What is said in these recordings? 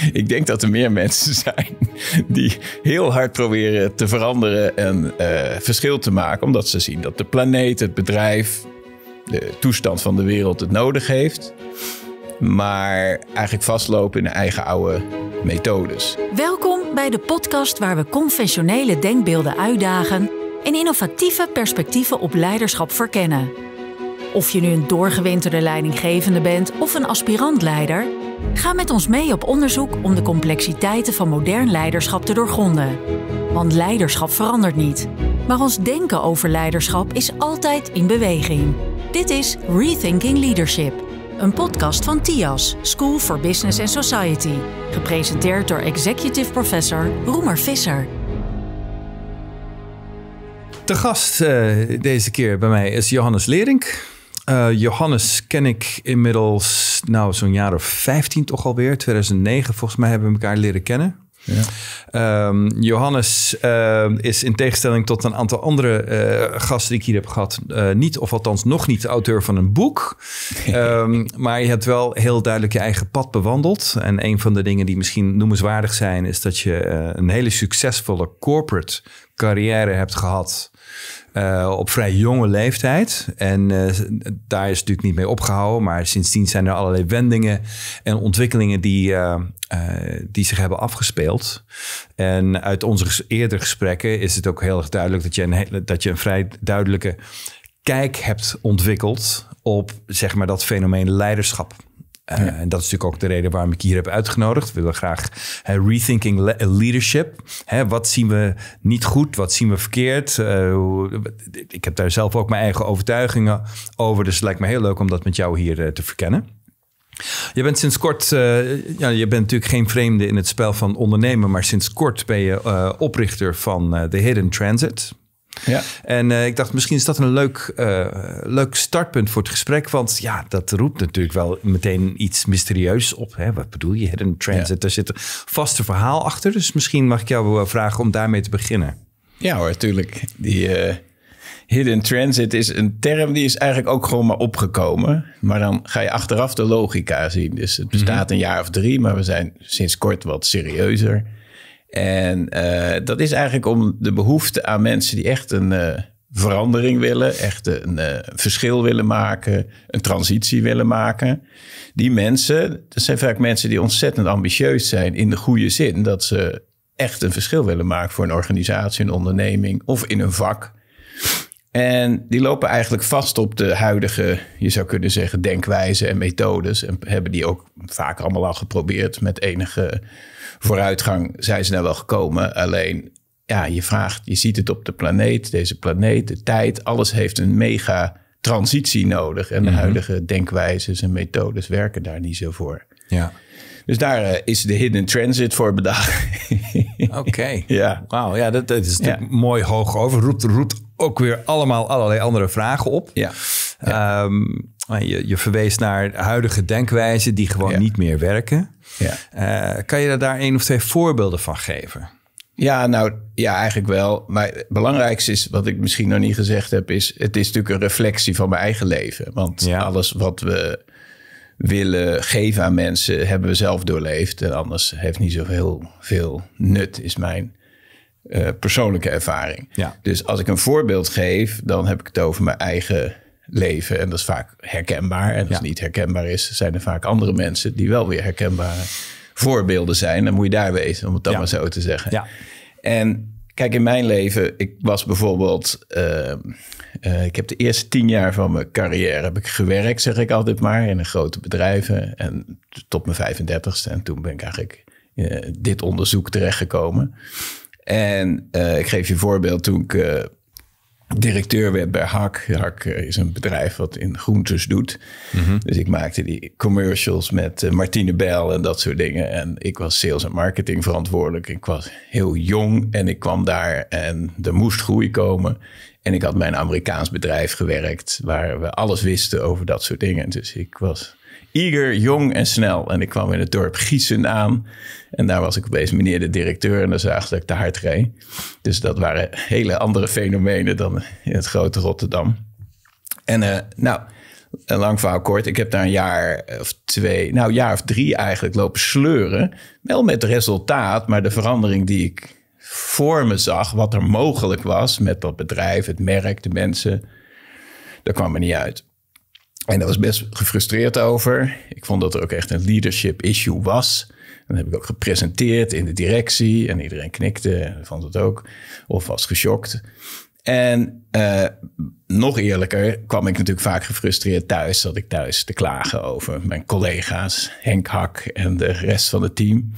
ik denk dat er meer mensen zijn die heel hard proberen te veranderen en eh, verschil te maken. Omdat ze zien dat de planeet, het bedrijf, de toestand van de wereld het nodig heeft. Maar eigenlijk vastlopen in eigen oude methodes. Welkom bij de podcast waar we conventionele denkbeelden uitdagen en innovatieve perspectieven op leiderschap verkennen. Of je nu een doorgewinterde leidinggevende bent of een aspirantleider. Ga met ons mee op onderzoek om de complexiteiten van modern leiderschap te doorgronden. Want leiderschap verandert niet, maar ons denken over leiderschap is altijd in beweging. Dit is Rethinking Leadership, een podcast van TIAS, School for Business and Society, gepresenteerd door executive professor Roemer Visser. De gast eh, deze keer bij mij is Johannes Lering. Eh, Johannes ken ik inmiddels, nou, zo'n jaar of 15 toch alweer. 2009, volgens mij hebben we elkaar leren kennen. Ja. Ehm, Johannes eh, is in tegenstelling tot een aantal andere eh, gasten die ik hier heb gehad, niet, of althans nog niet, auteur van een boek. Ehm, maar je hebt wel heel duidelijk je eigen pad bewandeld. En een van de dingen die misschien noemenswaardig zijn, is dat je een hele succesvolle corporate carrière hebt gehad. Eh, op vrij jonge leeftijd. En eh, daar is natuurlijk niet mee opgehouden. Maar sindsdien zijn er allerlei wendingen en ontwikkelingen die, eh, die zich hebben afgespeeld. En uit onze eerdere gesprekken is het ook heel erg duidelijk dat je een, dat je een vrij duidelijke kijk hebt ontwikkeld op zeg maar, dat fenomeen leiderschap. Eh, en dat is natuurlijk ook de reden waarom ik je hier heb uitgenodigd. We willen graag rethinking leadership. Hè, wat zien we niet goed? Wat zien we verkeerd? Eh, ik heb daar zelf ook mijn eigen overtuigingen over. Dus het lijkt me heel leuk om dat met jou hier eh, te verkennen. Je bent sinds kort, ja, je bent natuurlijk geen vreemde in het spel van ondernemen, maar sinds kort ben je oprichter van de Hidden Transit. Ja. En eh, ik dacht, misschien is dat een leuk, eh, leuk startpunt voor het gesprek. Want ja, dat roept natuurlijk wel meteen iets mysterieus op. Hè? Wat bedoel je? Hidden transit. Ja. Daar zit een vaste verhaal achter. Dus misschien mag ik jou wel eh, vragen om daarmee te beginnen. Ja hoor, tuurlijk. Die hidden transit is een term die is eigenlijk ook gewoon maar opgekomen. Maar dan ga je achteraf de logica zien. Dus het bestaat mhm. een jaar of drie, maar we zijn sinds kort wat serieuzer. En eh, dat is eigenlijk om de behoefte aan mensen die echt een eh, verandering willen, echt een eh, verschil willen maken, een transitie willen maken. Die mensen, dat zijn vaak mensen die ontzettend ambitieus zijn in de goede zin dat ze echt een verschil willen maken voor een organisatie, een onderneming of in een vak. En die lopen eigenlijk vast op de huidige, je zou kunnen zeggen, denkwijze en methodes. En hebben die ook vaak allemaal al geprobeerd. Met enige vooruitgang zijn ze nou wel gekomen. Alleen, ja, je vraagt, je ziet het op de planeet, deze planeet, de tijd. Alles heeft een mega transitie nodig. En de mhm. huidige denkwijzes en methodes werken daar niet zo voor. Ja. Dus daar eh, is de Hidden Transit voor bedacht. Oké. ja. Wauw, ja, dat, is natuurlijk mooi hoog over. Roept, roept ook weer allemaal allerlei andere vragen op. Ja. Ehm, je, je, verwees naar huidige denkwijzen die gewoon niet meer werken. Ja. Eh, kan je daar één of twee voorbeelden van geven? Ja, nou ja, eigenlijk wel. Maar het belangrijkste is, wat ik misschien nog niet gezegd heb, is: het is natuurlijk een reflectie van mijn eigen leven. Want ja. alles wat we willen geven aan mensen, hebben we zelf doorleefd. En anders heeft niet zoveel veel nut, is mijn eh, persoonlijke ervaring. Dus als ik een voorbeeld geef, dan heb ik het over mijn eigen leven. En dat is vaak herkenbaar. En als het niet herkenbaar is, zijn er vaak andere mensen die wel weer herkenbare voorbeelden zijn. Dan moet je daar wezen, om het dan maar zo te zeggen. Ja. En kijk, in mijn leven, ik was bijvoorbeeld. Eh, eh, ik heb de eerste tien jaar van mijn carrière heb ik gewerkt, zeg ik altijd maar, in een grote bedrijven. En tot mijn 35ste. En toen ben ik eigenlijk uh, dit onderzoek terechtgekomen. En eh, ik geef je een voorbeeld. Toen ik eh, directeur werd bij Hak. Hak eh, is een bedrijf wat in groentes doet. Mhm. Dus ik maakte die commercials met Martine Bel en dat soort dingen. En ik was sales en marketing verantwoordelijk. Ik was heel jong en ik kwam daar en er moest groei komen. En ik had bij een Amerikaans bedrijf gewerkt waar we alles wisten over dat soort dingen. Dus ik was Eager, jong en snel. En ik kwam in het dorp Giessen aan. En daar was ik opeens meneer de directeur. En dan zag ik de hard Dus dat waren hele andere fenomenen dan in het grote Rotterdam. En eh, nou, een lang verhaal kort. Ik heb daar een jaar of twee, nou een jaar of drie eigenlijk lopen sleuren. Wel met resultaat, maar de verandering die ik voor me zag, wat er mogelijk was met dat bedrijf, het merk, de mensen, daar kwam er niet uit. En daar was best gefrustreerd over. Ik vond dat er ook echt een leadership issue was. Dan heb ik ook gepresenteerd in de directie. En iedereen knikte en vond het ook. Of was geschokt. En eh, nog eerlijker kwam ik natuurlijk vaak gefrustreerd thuis. Zat ik thuis te klagen over mijn collega's, Henk Hak en de rest van het team.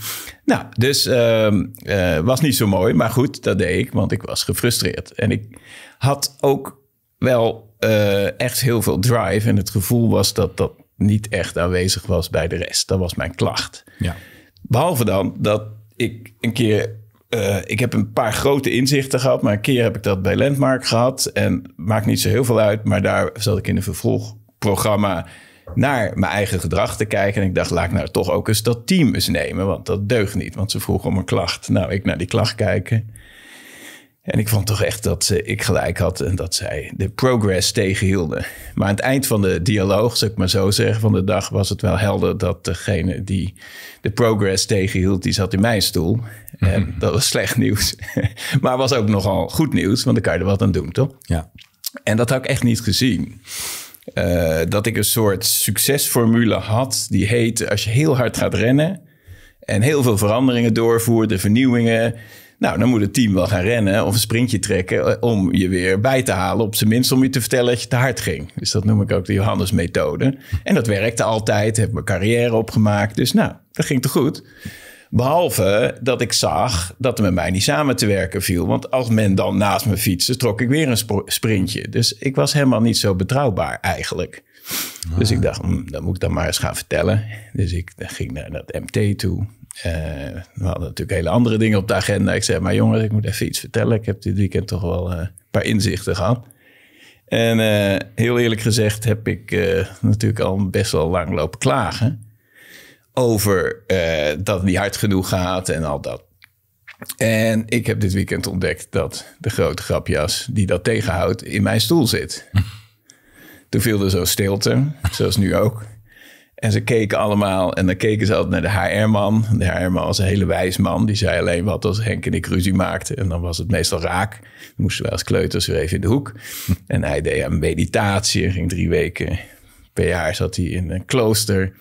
Nou, dus ehm, eh, was niet zo mooi. Maar goed, dat deed ik, want ik was gefrustreerd. En ik had ook wel eh, echt heel veel drive. En het gevoel was dat dat niet echt aanwezig was bij de rest. Dat was mijn klacht. Ja. Behalve dan dat ik een keer. Eh, ik heb een paar grote inzichten gehad, maar een keer heb ik dat bij Landmark gehad. En maakt niet zo heel veel uit, maar daar zat ik in een vervolgprogramma naar mijn eigen gedrag te kijken. En ik dacht, laat ik nou toch ook eens dat team eens nemen, want dat deugt niet. Want ze vroegen om een klacht. Nou, ik naar die klacht kijken. En ik vond toch echt dat ze, ik gelijk had en dat zij de progress tegenhielden. Maar aan het eind van de dialoog, zou ik maar zo zeggen, van de dag was het wel helder dat degene die de progress tegenhield, die zat in mijn stoel. En mhm. dat was slecht nieuws. maar was ook nogal goed nieuws, want dan kan je er wat aan doen, toch? Ja. En dat had ik echt niet gezien. Eh, dat ik een soort succesformule had die heet als je heel hard gaat rennen en heel veel veranderingen doorvoert, de vernieuwingen nou, dan moet het team wel gaan rennen of een sprintje trekken eh, om je weer bij te halen. Op zijn minst om je te vertellen dat je te hard ging. Dus dat noem ik ook de Johannes-methode. En dat werkte altijd. Heb mijn carrière opgemaakt. Dus nou, dat ging toch goed. Behalve dat ik zag dat er met mij niet samen te werken viel. Want als men dan naast me fietste, trok ik weer een sprintje. Dus ik was helemaal niet zo betrouwbaar eigenlijk. Dus ik dacht, hm, dat moet ik dan maar eens gaan vertellen. Dus ik ging naar dat MT toe. Eh, we hadden natuurlijk hele andere dingen op de agenda. Ik zei, maar jongens, ik moet even iets vertellen. Ik heb dit weekend toch wel eh, een paar inzichten gehad. En eh, heel eerlijk gezegd heb ik natuurlijk al best wel lang lopen klagen over dat het niet hard genoeg gaat en al dat. En ik heb dit weekend ontdekt dat de grote grapjas die dat tegenhoudt in mijn stoel zit. Toen hm. viel dus er zo stilte, zoals nu ook. En ze keken allemaal en dan keken ze altijd naar de HR-man. De HR-man was een hele wijs man. Die zei alleen wat als Henk en ik ruzie maakten. En dan was het meestal raak. Dan moesten wij als kleuters weer even in de hoek. En hij deed een meditatie. ging drie weken per jaar zat hij in een klooster.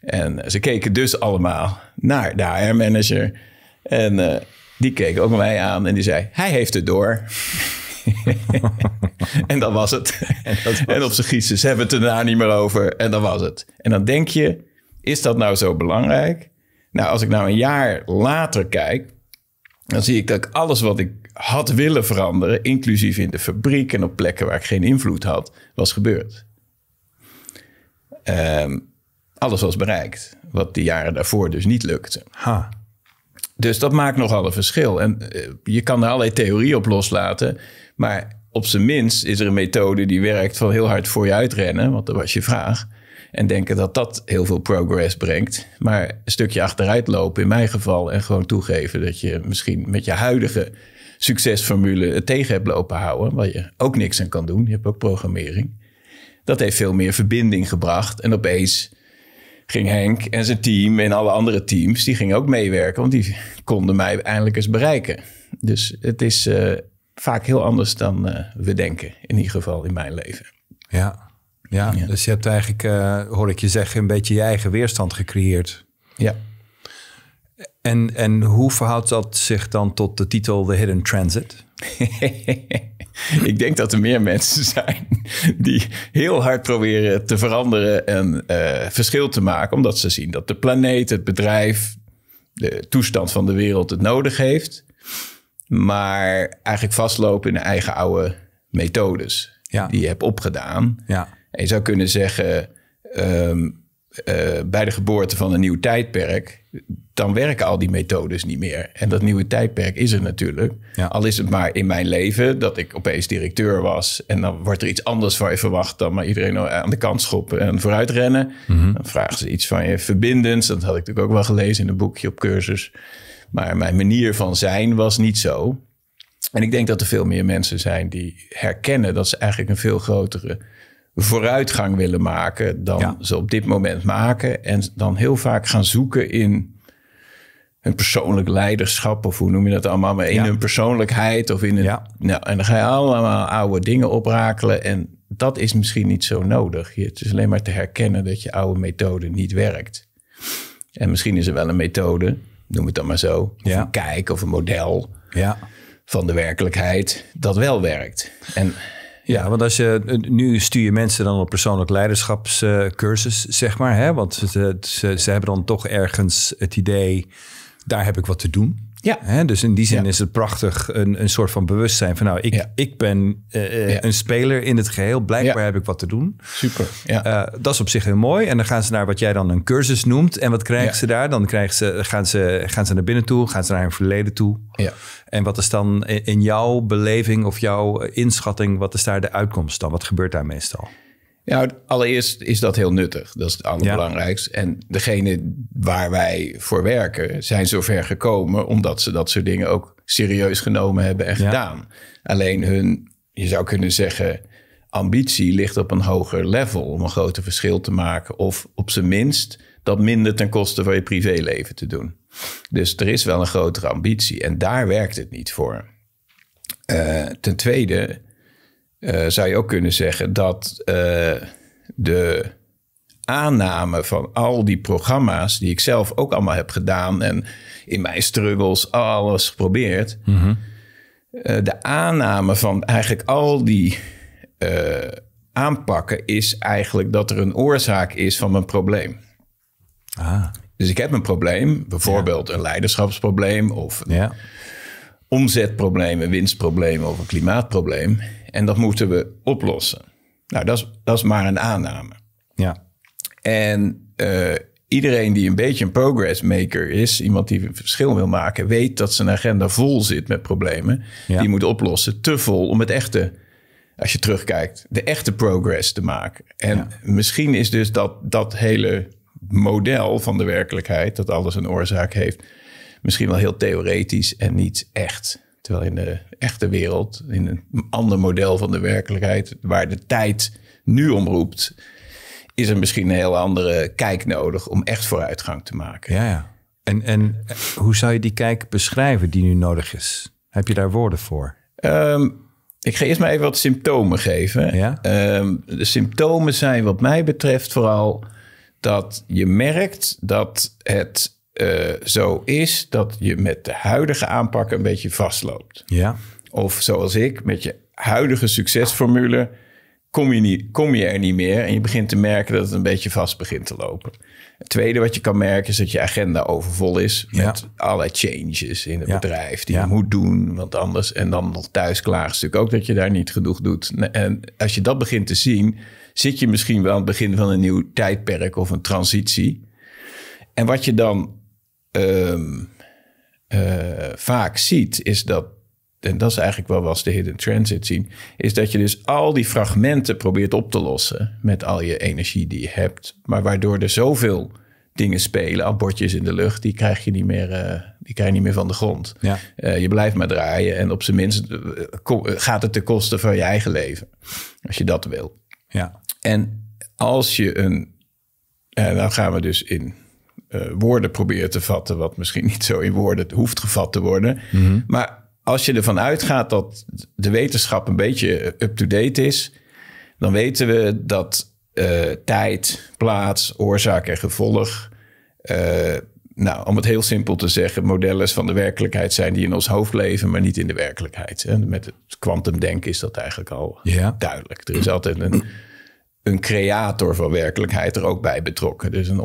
En ze keken dus allemaal naar de HR-manager. En eh, die keek ook mij aan en die zei, hij heeft het door. en dat was het. En, op zijn Giezen, hebben hebben het er daar niet meer over. En dat was het. En dan denk je, is dat nou zo belangrijk? Nou, als ik nou een jaar later kijk, dan zie ik dat alles wat ik had willen veranderen, inclusief in de fabriek en op plekken waar ik geen invloed had, was gebeurd. Ehm, alles was bereikt, wat de jaren daarvoor dus niet lukte. Ha. Dus dat maakt nogal een verschil. En eh, je kan er allerlei theorieën op loslaten. Maar op zijn minst is er een methode die werkt van heel hard voor je uitrennen. Want dat was je vraag. En denken dat dat heel veel progress brengt. Maar een stukje achteruit lopen in mijn geval. En gewoon toegeven dat je misschien met je huidige succesformule het tegen hebt lopen houden. Waar je ook niks aan kan doen. Je hebt ook programmering. Dat heeft veel meer verbinding gebracht. En opeens ging Henk en zijn team en alle andere teams, die gingen ook meewerken, want die konden mij eindelijk eens bereiken. Dus het is eh, vaak heel anders dan eh, we denken, in ieder geval in mijn leven. Ja, ja, dus je hebt eigenlijk, eh, hoor ik je zeggen, een beetje je eigen weerstand gecreëerd. Ja. En, en hoe verhoudt dat zich dan tot de titel The Hidden Transit? ik denk dat er meer mensen zijn die heel hard proberen te veranderen en eh, verschil te maken. Omdat ze zien dat de planeet, het bedrijf, de toestand van de wereld het nodig heeft. Maar eigenlijk vastlopen in de eigen oude methodes die je hebt opgedaan. Ja. En je zou kunnen zeggen, ehm, eh, bij de geboorte van een nieuw tijdperk, dan werken al die methodes niet meer. En dat nieuwe tijdperk is er natuurlijk. Al is het maar in mijn leven dat ik opeens directeur was. En dan wordt er iets anders van je verwacht dan maar iedereen aan de kant schoppen en vooruit rennen. Mhm. Dan vragen ze iets van je verbindends. Dat had ik natuurlijk ook wel gelezen in een boekje op cursus. Maar mijn manier van zijn was niet zo. En ik denk dat er veel meer mensen zijn die herkennen dat ze eigenlijk een veel grotere vooruitgang willen maken dan ze op dit moment maken. En dan heel vaak gaan zoeken in hun persoonlijk leiderschap of hoe noem je dat allemaal, maar in hun persoonlijkheid of in een. Ja. Nou, en dan ga je allemaal oude dingen oprakelen en dat is misschien niet zo nodig. Het is alleen maar te herkennen dat je oude methode niet werkt. En misschien is er wel een methode, noem het dan maar zo, of een kijk of een model van de werkelijkheid dat wel werkt. En ja, want als je, nu stuur je mensen dan op persoonlijk leiderschapscursus, eh, zeg maar. Hè? Want ze, ze, ze hebben dan toch ergens het idee, daar heb ik wat te doen. Ja. Dus in die zin is het prachtig een, een soort van bewustzijn van nou, ik, ik ben eh, eh, een speler in het geheel. Blijkbaar heb ik wat te doen. Super. Ja. Eh, dat is op zich heel mooi. En dan gaan ze naar wat jij dan een cursus noemt. En wat krijgen ze daar? Dan krijgen ze, gaan, ze, gaan ze naar binnen toe, gaan ze naar hun verleden toe. Ja. En wat is dan in jouw beleving of jouw inschatting, wat is daar de uitkomst dan? Wat gebeurt daar meestal? Ja, allereerst is dat heel nuttig. Dat is het allerbelangrijkste. En degene waar wij voor werken zijn zover gekomen omdat ze dat soort dingen ook serieus genomen hebben en gedaan. Alleen hun, je zou kunnen zeggen, ambitie ligt op een hoger level om een groter verschil te maken. Of op zijn minst dat minder ten koste van je privéleven te doen. Dus er is wel een grotere ambitie en daar werkt het niet voor. Eh, ten tweede eh, zou je ook kunnen zeggen dat eh, de aanname van al die programma's die ik zelf ook allemaal heb gedaan en in mijn struggles alles geprobeerd, mhm. eh, de aanname van eigenlijk al die aanpakken is eigenlijk dat er een oorzaak is van mijn probleem. Ah. Dus ik heb een probleem, bijvoorbeeld een leiderschapsprobleem of ja omzetproblemen, winstproblemen of een klimaatprobleem. En dat moeten we oplossen. Nou, dat is, dat is maar een aanname. Ja. En eh, iedereen die een beetje een progress maker is, iemand die een verschil wil maken, weet dat zijn agenda vol zit met problemen die moet oplossen. Te vol om het echte, als je terugkijkt, de echte progress te maken. En misschien is dus dat, dat hele model van de werkelijkheid, dat alles een oorzaak heeft, misschien wel heel theoretisch en niet echt. Terwijl in de echte wereld, in een ander model van de werkelijkheid, waar de tijd nu omroept, is er misschien een heel andere kijk nodig om echt vooruitgang te maken. Ja, ja. En, en hoe zou je die kijk beschrijven die nu nodig is? Heb je daar woorden voor? Ehm, ik ga eerst maar even wat symptomen geven. Ja? Ehm, de symptomen zijn wat mij betreft vooral dat je merkt dat het eh, zo is dat je met de huidige aanpak een beetje vastloopt. Ja. Of zoals ik, met je huidige succesformule kom je, niet, kom je er niet meer en je begint te merken dat het een beetje vast begint te lopen. Het tweede wat je kan merken is dat je agenda overvol is met ja. allerlei changes in het bedrijf die je moet doen, want anders en dan nog thuis is natuurlijk ook dat je daar niet genoeg doet. En als je dat begint te zien, zit je misschien wel aan het begin van een nieuw tijdperk of een transitie. En wat je dan Ehm, eh, vaak ziet, is dat, en dat is eigenlijk wel wat de hidden transit zien, is dat je dus al die fragmenten probeert op te lossen met al je energie die je hebt, maar waardoor er zoveel dingen spelen, abortjes in de lucht, die krijg je niet meer, eh, die krijg je niet meer van de grond. Ja. Eh, je blijft maar draaien en op zijn minst gaat het ten koste van je eigen leven, als je dat wil. Ja. En als je een, en dan gaan we dus in eh, woorden probeert te vatten, wat misschien niet zo in woorden hoeft gevat te worden. Mhm. Maar als je ervan uitgaat dat de wetenschap een beetje up-to-date is, dan weten we dat eh, tijd, plaats, oorzaak en gevolg. Eh, nou, om het heel simpel te zeggen, modellen van de werkelijkheid zijn die in ons hoofd leven, maar niet in de werkelijkheid. Met het kwantumdenken is dat eigenlijk al duidelijk. Er is altijd een een creator van werkelijkheid er ook bij betrokken. Dus een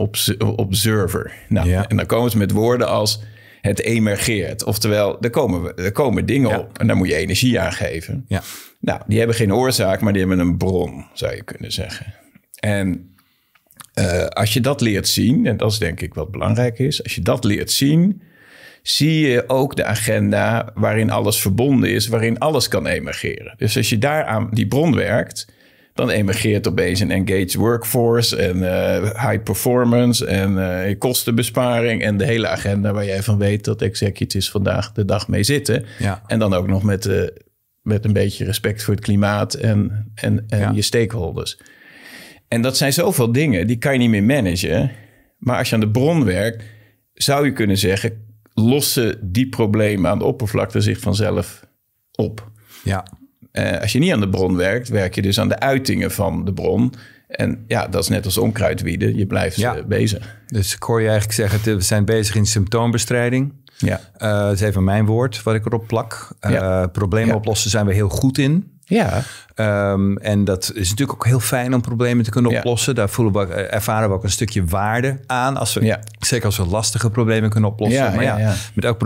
observer. Nou, En dan komen ze met woorden als het emergeert. Oftewel, er komen, er komen dingen op en daar moet je energie aan geven. Ja. Nou, die hebben geen oorzaak, maar die hebben een bron, zou je kunnen zeggen. En eh, als je dat leert zien, en dat is denk ik wat belangrijk is, als je dat leert zien, zie je ook de agenda waarin alles verbonden is, waarin alles kan emergeren. Dus als je daaraan die bron werkt, dan emergeert opeens een engaged workforce en eh, high performance en eh, kostenbesparing en de hele agenda waar jij van weet dat executives vandaag de dag mee zitten. Ja. En dan ook nog met, eh, met een beetje respect voor het klimaat en, en, en je stakeholders. En dat zijn zoveel dingen, die kan je niet meer managen. Maar als je aan de bron werkt, zou je kunnen zeggen, lossen die problemen aan de oppervlakte zich vanzelf op. Ja. Eh, als je niet aan de bron werkt, werk je dus aan de uitingen van de bron. En ja, dat is net als onkruidwieden. Je blijft eh, bezig. Dus ik hoor je eigenlijk zeggen, we zijn bezig in symptoombestrijding. Ja. Uh, dat is even mijn woord wat ik erop plak. Ja. Problemen oplossen zijn we heel goed in. Ja. Ehm, en dat is natuurlijk ook heel fijn om problemen te kunnen oplossen. Daar voelen we, eh, ervaren we ook een stukje waarde aan. Als we, Zeker als we lastige problemen kunnen oplossen. Ja, maar ja, met elk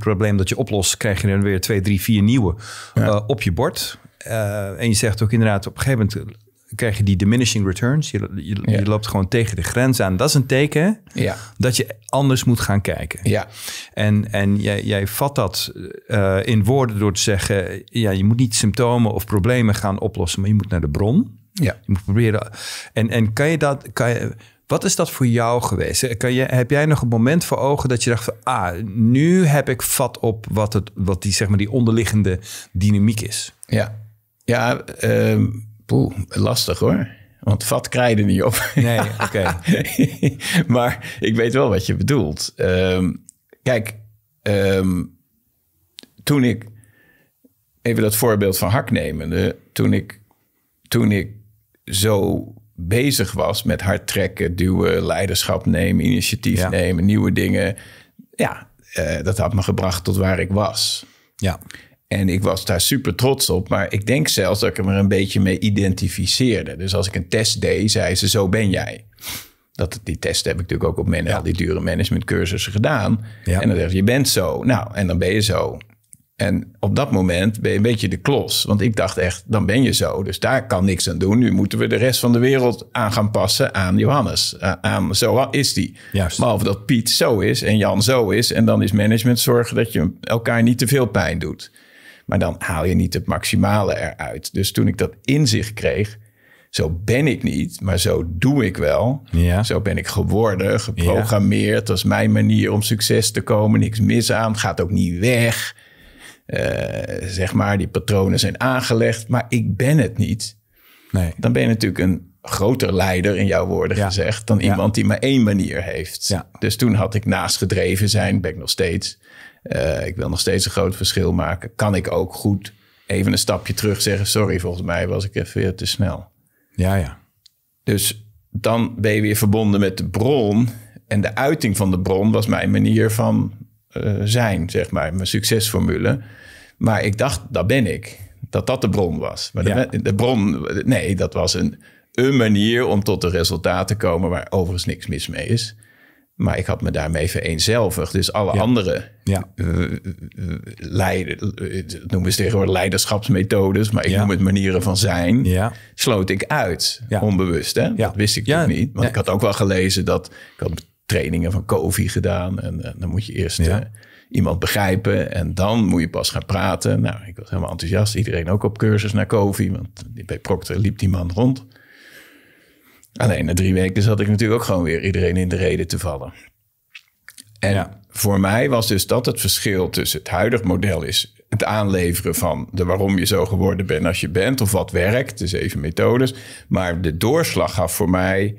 probleem, dat je oplost, krijg je er weer twee, drie, vier nieuwe eh, op je bord. Eh, en je zegt ook inderdaad, op een gegeven moment krijg je die diminishing returns. Je, loopt gewoon tegen de grens aan. Dat is een teken ja. dat je anders moet gaan kijken. Ja. En, en jij, jij vat dat eh, in woorden door te zeggen... Ja, je moet niet symptomen of problemen gaan oplossen... maar je moet naar de bron. Ja. Je moet proberen... En, en kan je dat... Kan je, wat is dat voor jou geweest? Kan je, heb jij nog een moment voor ogen dat je dacht: van, ah, nu heb ik vat op wat, het, wat die, zeg maar, die onderliggende dynamiek is? Ja, ja ehm, Poeh, lastig hoor. Want vat krijg je niet op. Nee, oké. maar ik weet wel wat je bedoelt. Ehm, kijk, ehm, toen ik... Even dat voorbeeld van hak nemende. Toen ik, toen ik zo bezig was met hard trekken, duwen, leiderschap nemen, initiatief nemen, nieuwe dingen. Ja, eh, dat had me gebracht tot waar ik was. Ja. En ik was daar super trots op, maar ik denk zelfs dat ik me er een beetje mee identificeerde. Dus als ik een test deed, zei ze: Zo ben jij. Dat, die test heb ik natuurlijk ook op al die dure managementcursussen gedaan. En dan zeg je: Je bent zo. Nou, en dan ben je zo. En op dat moment ben je een beetje de klos. Want ik dacht echt, dan ben je zo. Dus daar kan niks aan doen. Nu moeten we de rest van de wereld aan gaan passen aan Johannes. aan zo is die. Juist. of dat Piet zo is en Jan zo is. En dan is management zorgen dat je elkaar niet te veel pijn doet. Maar dan haal je niet het maximale eruit. Dus toen ik dat inzicht kreeg, zo ben ik niet, maar zo doe ik wel. Ja. Zo ben ik geworden, geprogrammeerd. Ja. Dat is mijn manier om succes te komen. Niks mis aan, gaat ook niet weg. Eh, zeg maar, die patronen zijn aangelegd, maar ik ben het niet. Nee. Dan ben je natuurlijk een groter leider, in jouw woorden gezegd, dan iemand die maar één manier heeft. Dus toen had ik naast gedreven zijn, ben ik nog steeds eh, ik wil nog steeds een groot verschil maken. Kan ik ook goed even een stapje terug zeggen: sorry, volgens mij was ik even weer te snel. Ja, ja. Dus dan ben je weer verbonden met de bron. En de uiting van de bron was mijn manier van eh, zijn, zeg maar, mijn succesformule. Maar ik dacht, dat ben ik. Dat dat de bron was. Maar de, bron, nee, dat was een, een manier om tot een resultaat te komen waar overigens niks mis mee is. Maar ik had me daarmee vereenzelvigd. Dus alle andere ja. Eh, eh, eh, leiden, noemen ze tegenwoordig leiderschapsmethodes, maar ik noem het manieren van zijn, sloot ik uit. Onbewust, hè? Dat wist ik niet. Want ik had ook wel gelezen dat ik had trainingen van Kofi gedaan. En, dan moet je eerst iemand begrijpen en dan moet je pas gaan praten. Nou, ik was helemaal enthousiast. Iedereen ook op cursus naar Kofi, want bij Procter liep die man rond. Alleen na drie weken zat ik natuurlijk ook gewoon weer iedereen in de reden te vallen. En voor mij was dus dat het verschil tussen het huidig model is het aanleveren van de waarom je zo geworden bent als je bent of wat werkt, de zeven methodes. Maar de doorslag gaf voor mij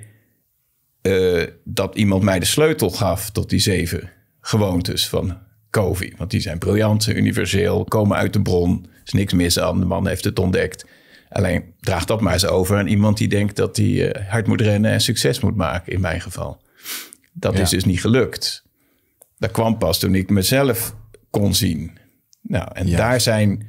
eh, dat iemand mij de sleutel gaf tot die zeven gewoontes van Covey. Want die zijn briljant, universeel, komen uit de bron, is niks mis aan, de man heeft het ontdekt. Alleen draagt dat maar eens over aan iemand die denkt dat hij eh, hard moet rennen en succes moet maken, in mijn geval. Dat is dus niet gelukt. Dat kwam pas toen ik mezelf kon zien. Nou, en daar zijn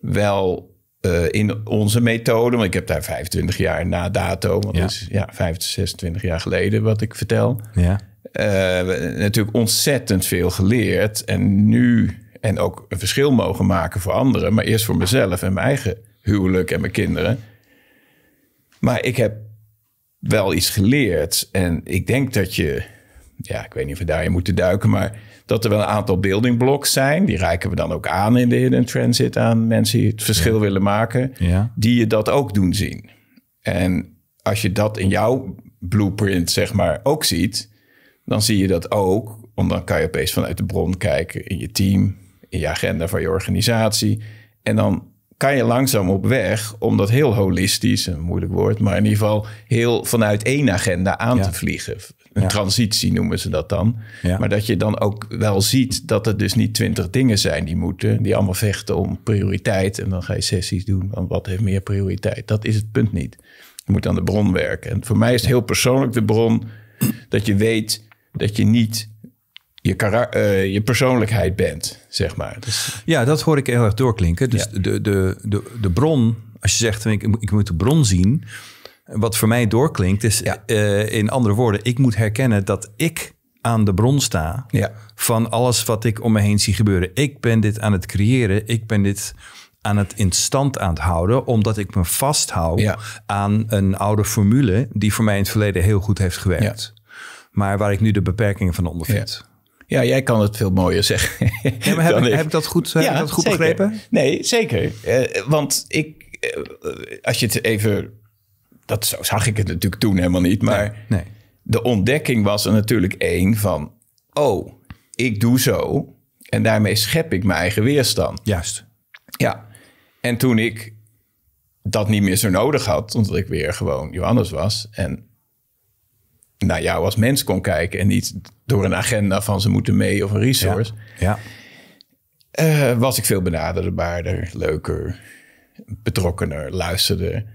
wel eh, in onze methode, want ik heb daar 25 jaar na dato, ja. dat is ja, 25, 26 jaar geleden wat ik vertel. Ja. Eh, natuurlijk ontzettend veel geleerd en nu en ook een verschil mogen maken voor anderen, maar eerst voor mezelf en mijn eigen huwelijk en mijn kinderen. Maar ik heb wel iets geleerd. En ik denk dat je, ja, ik weet niet of we daarin moeten duiken, maar dat er wel een aantal building blocks zijn. Die reiken we dan ook aan in de Hidden Transit aan mensen die het verschil willen maken, die je dat ook doen zien. En als je dat in jouw blueprint, zeg maar, ook ziet, dan zie je dat ook. Want dan kan je opeens vanuit de bron kijken in je team, in je agenda van je organisatie. En dan kan je langzaam op weg om dat heel holistisch, een moeilijk woord, maar in ieder geval heel vanuit één agenda aan te vliegen. Een transitie noemen ze dat dan. Maar dat je dan ook wel ziet dat het dus niet twintig dingen zijn die moeten, die allemaal vechten om prioriteit. En dan ga je sessies doen, van wat heeft meer prioriteit? Dat is het punt niet. Je moet aan de bron werken. En voor mij is het heel persoonlijk de bron dat je weet dat je niet je, eh, je persoonlijkheid bent, zeg maar. Dus... Ja, dat hoor ik heel erg doorklinken. Dus de, de, de, de bron, als je zegt, ik, ik moet de bron zien. Wat voor mij doorklinkt is, eh, in andere woorden, ik moet herkennen dat ik aan de bron sta van alles wat ik om me heen zie gebeuren. Ik ben dit aan het creëren, ik ben dit aan het in stand aan het houden, omdat ik me vasthoud aan een oude formule die voor mij in het verleden heel goed heeft gewerkt. Maar waar ik nu de beperkingen van ondervind. Ja, jij kan het veel mooier zeggen. heb, ik, heb, ik, dat goed, ik dat goed begrepen? Nee, zeker. Eh, want ik, eh, als je het even. Dat zo zag ik het natuurlijk toen helemaal niet. Maar nee, de ontdekking was er natuurlijk één van. Oh, ik doe zo. En daarmee schep ik mijn eigen weerstand. Juist. Ja. En toen ik dat niet meer zo nodig had, omdat ik weer gewoon Johannes was. En naar jou als mens kon kijken. En niet door een agenda van ze moeten mee of een resource. Ja. Eh, was ik veel benaderbaarder, leuker, betrokkener, luisterde.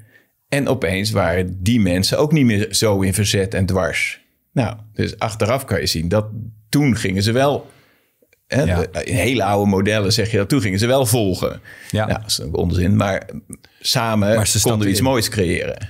En opeens waren die mensen ook niet meer zo in verzet en dwars. Nou, dus achteraf kan je zien dat toen gingen ze wel Hè, de, in hele oude modellen zeg je dat. Toen gingen ze wel volgen. Ja. Nou, dat is een onzin. Maar samen konden we iets moois creëren.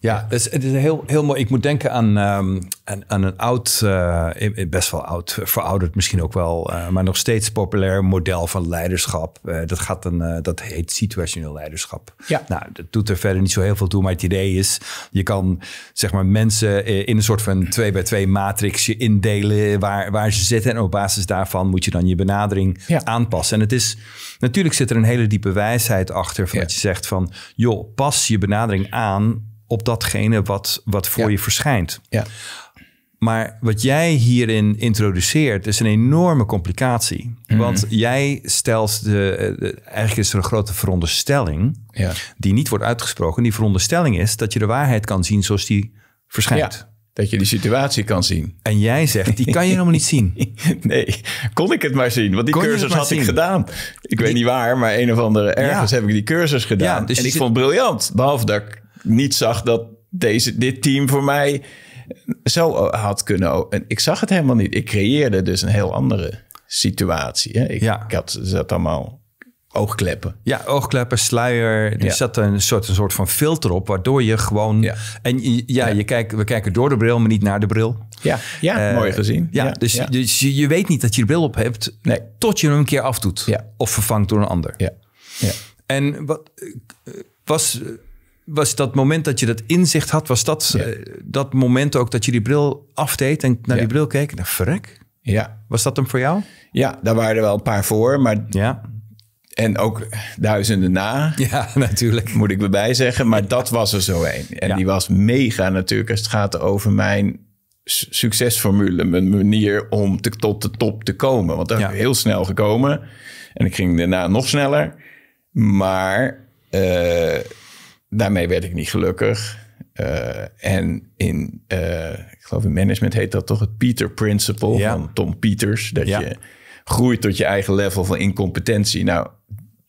Ja, dus het is, het heel, heel mooi. Ik moet denken aan, ehm, aan, een oud, eh, best wel oud, verouderd misschien ook wel, eh, maar nog steeds populair model van leiderschap. Eh, dat, gaat een, dat heet situationeel leiderschap. Ja. Nou, dat doet er verder niet zo heel veel toe, maar het idee is, je kan zeg maar mensen in een soort van 2 bij 2 matrixje indelen waar, waar ze zitten en op basis daarvan moet je dan je benadering aanpassen. En het is, natuurlijk zit er een hele diepe wijsheid achter van dat je zegt van, joh, pas je benadering aan op datgene wat, wat voor je verschijnt. Ja. Maar wat jij hierin introduceert is een enorme complicatie. Mhm. Want jij stelt, de, eigenlijk is er een grote veronderstelling, ja. die niet wordt uitgesproken. Die veronderstelling is dat je de waarheid kan zien zoals die verschijnt. dat je die situatie kan zien. En jij zegt, die kan je helemaal niet zien. Nee, kon ik het maar zien. Want die cursus had ik gedaan. Ik weet niet waar, maar een of andere ergens heb ik die cursus gedaan. Dus en ik vond het briljant. Behalve dat ik niet zag dat deze, dit team voor mij zo had kunnen. En ik zag het helemaal niet. Ik creëerde dus een heel andere situatie. Hè? Ik, ja. ik had, zat allemaal oogkleppen. Ja, oogkleppen, sluier. Er zat een soort, een soort van filter op, waardoor je gewoon... En ja, Je kijkt, we kijken door de bril, maar niet naar de bril. Ja, ja eh, mooi gezien. Ja, dus, dus je, weet niet dat je de bril op hebt... Nee. tot je hem een keer afdoet. Of vervangt door een ander. Ja. En wat eh, was was dat moment dat je dat inzicht had, was dat eh, dat moment ook dat je die bril afdeed en naar die bril keek? Nou, verrek. Ja. Was dat hem voor jou? Ja, daar waren er wel een paar voor, maar... Ja. En ook duizenden na. Ja, natuurlijk. Moet ik erbij zeggen. Maar dat was er zo een. En die was mega natuurlijk als het gaat over mijn succesformule. Mijn manier om te, tot de top te komen. Want daar heb ik heel snel gekomen. En ik ging daarna nog sneller. Maar... Eh, daarmee werd ik niet gelukkig. Eh, en in, eh, ik geloof in management heet dat toch het Peter Principle van Tom Peters. Dat je groeit tot je eigen level van incompetentie. Nou,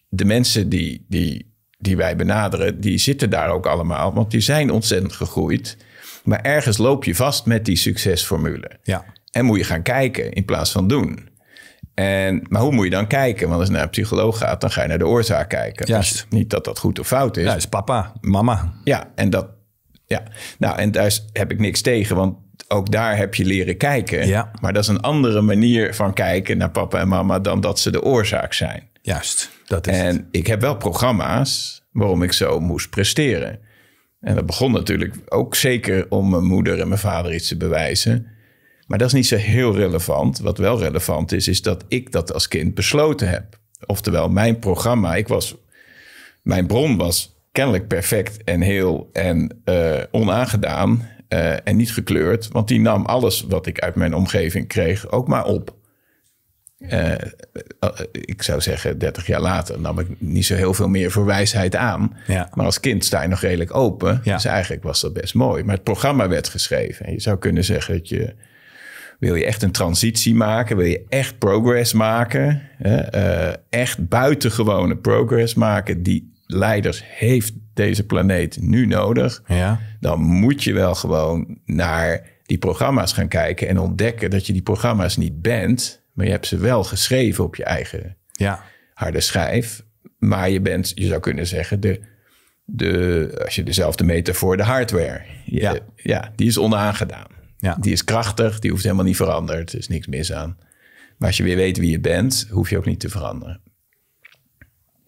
de mensen die, die, die wij benaderen, die zitten daar ook allemaal. Want die zijn ontzettend gegroeid. Maar ergens loop je vast met die succesformule. Ja. En moet je gaan kijken in plaats van doen. En, maar hoe moet je dan kijken? Want als je naar een psycholoog gaat, dan ga je naar de oorzaak kijken. Juist. Dus niet dat dat goed of fout is. Ja, is papa, mama. Ja, en dat. Ja, nou, en daar heb ik niks tegen, want ook daar heb je leren kijken. Ja. Maar dat is een andere manier van kijken naar papa en mama dan dat ze de oorzaak zijn. Juist, dat is. En ik heb wel programma's waarom ik zo moest presteren. En dat begon natuurlijk ook zeker om mijn moeder en mijn vader iets te bewijzen. Maar dat is niet zo heel relevant. Wat wel relevant is, is dat ik dat als kind besloten heb. Oftewel, mijn programma, ik was, mijn bron was kennelijk perfect en heel en uh, onaangedaan eh, en niet gekleurd. Want die nam alles wat ik uit mijn omgeving kreeg ook maar op. Eh, ik zou zeggen, 30 jaar later nam ik niet zo heel veel meer voor wijsheid aan. Maar als kind sta je nog redelijk open. Ja. Dus eigenlijk was dat best mooi. Maar het programma werd geschreven. En je zou kunnen zeggen dat je wil je echt een transitie maken? Wil je echt progress maken? Hè? Eh, echt buitengewone progress maken die leiders heeft deze planeet nu nodig. Ja. Dan moet je wel gewoon naar die programma's gaan kijken en ontdekken dat je die programma's niet bent, maar je hebt ze wel geschreven op je eigen ja. harde schijf. Maar je bent, je zou kunnen zeggen, de, de, als je dezelfde metafoor, de hardware. ja. ja, die is onaangedaan. Ja. Die is krachtig, die hoeft helemaal niet veranderd. Er is niks mis aan. Maar als je weer weet wie je bent, hoef je ook niet te veranderen.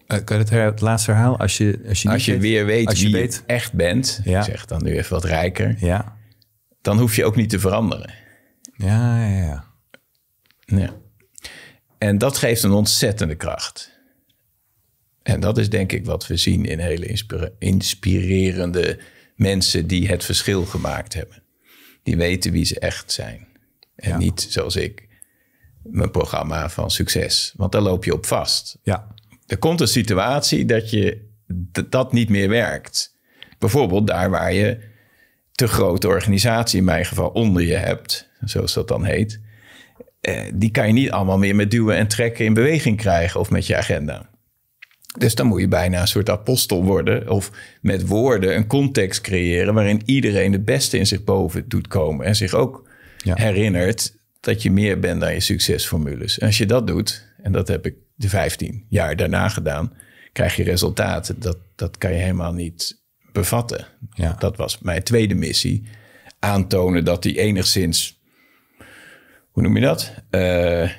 Uh, kan je het, her het laatste verhaal? Als je, als je, als je weet, weer weet als je wie je echt bent, zeg dan nu even wat rijker, ja. dan hoef je ook niet te veranderen. Ja, ja, ja. ja. En dat geeft een ontzettende kracht. En dat is denk ik wat we zien in hele inspirerende mensen die het verschil gemaakt hebben die weten wie ze echt zijn. En niet zoals ik, mijn programma van succes. Want daar loop je op vast. Ja. Er komt een situatie dat je dat niet meer werkt. Bijvoorbeeld daar waar je te grote organisatie, in mijn geval onder je hebt, zoals dat dan heet. Eh, die kan je niet allemaal meer met duwen en trekken in beweging krijgen of met je agenda. Dus dan moet je bijna een soort apostel worden of met woorden een context creëren waarin iedereen het beste in zich boven doet komen en zich ook herinnert dat je meer bent dan je succesformules. En als je dat doet, en dat heb ik de 15 jaar daarna gedaan, krijg je resultaten. Dat, dat kan je helemaal niet bevatten. Dat was mijn tweede missie. Aantonen dat die enigszins, hoe noem je dat? Eh,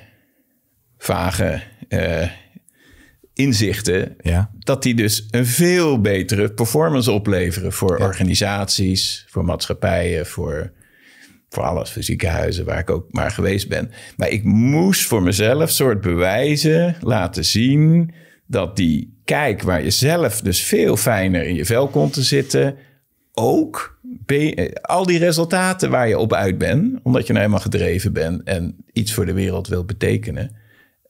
vage eh, inzichten, dat die dus een veel betere performance opleveren voor organisaties, voor maatschappijen, voor, voor alles, voor ziekenhuizen, waar ik ook maar geweest ben. Maar ik moest voor mezelf soort bewijzen, laten zien dat die kijk waar je zelf dus veel fijner in je vel komt te zitten, ook al die resultaten waar je op uit bent, omdat je nou helemaal gedreven bent en iets voor de wereld wilt betekenen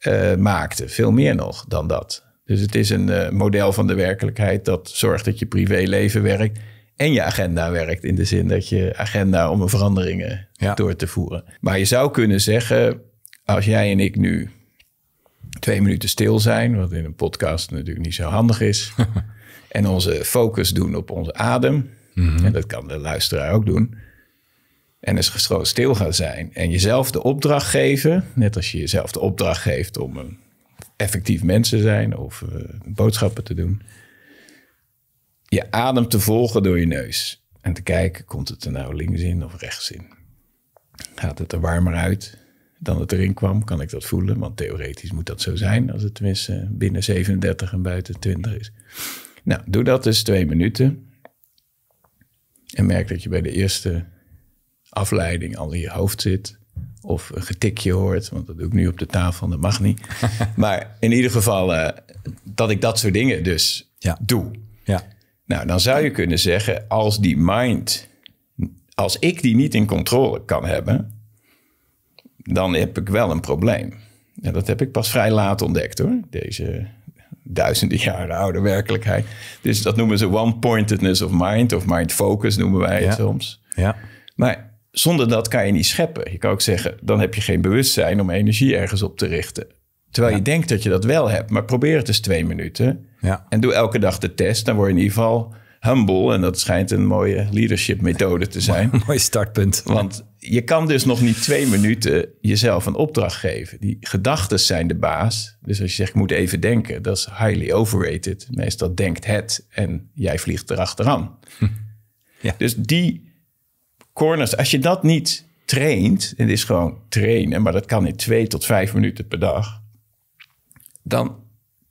eh, maakte. Veel meer nog dan dat. Dus het is een eh, model van de werkelijkheid dat zorgt dat je privéleven werkt en je agenda werkt. In de zin dat je agenda om veranderingen door te voeren. Maar je zou kunnen zeggen, als jij en ik nu twee minuten stil zijn, wat in een podcast natuurlijk niet zo handig is, en onze focus doen op onze adem, mhm. en dat kan de luisteraar ook doen en dus stil gaan zijn en jezelf de opdracht geven, net als je jezelf de opdracht geeft om effectief mensen te zijn of eh, boodschappen te doen, je adem te volgen door je neus en te kijken, komt het er nou links in of rechts in? Gaat het er warmer uit dan het erin kwam? Kan ik dat voelen? Want theoretisch moet dat zo zijn als het tenminste binnen 37 en buiten 20 is. Nou, doe dat dus twee minuten en merk dat je bij de eerste afleiding al in je hoofd zit. Of een getikje hoort, want dat doe ik nu op de tafel, dat mag niet. maar in ieder geval eh, dat ik dat soort dingen dus ja. doe. Ja. Nou, dan zou je kunnen zeggen, als die mind, als ik die niet in controle kan hebben, dan heb ik wel een probleem. En dat heb ik pas vrij laat ontdekt hoor, deze duizenden jaren oude werkelijkheid. Dus dat noemen ze one-pointedness of mind, of mind focus noemen wij het soms. Ja. Maar zonder dat kan je niet scheppen. Je kan ook zeggen, dan heb je geen bewustzijn om energie ergens op te richten. Terwijl je denkt dat je dat wel hebt, maar probeer het eens twee minuten. Ja. En doe elke dag de test, dan word je in ieder geval humble. En dat schijnt een mooie leadership methode te zijn. Mooi startpunt. Want je kan dus nog niet twee minuten jezelf een opdracht geven. Die gedachten zijn de baas. Dus als je zegt, ik moet even denken, dat is highly overrated. Meestal denkt het en jij vliegt erachteraan. Hm. Ja. Dus die corners, als je dat niet traint, het is gewoon trainen, maar dat kan in twee tot vijf minuten per dag, dan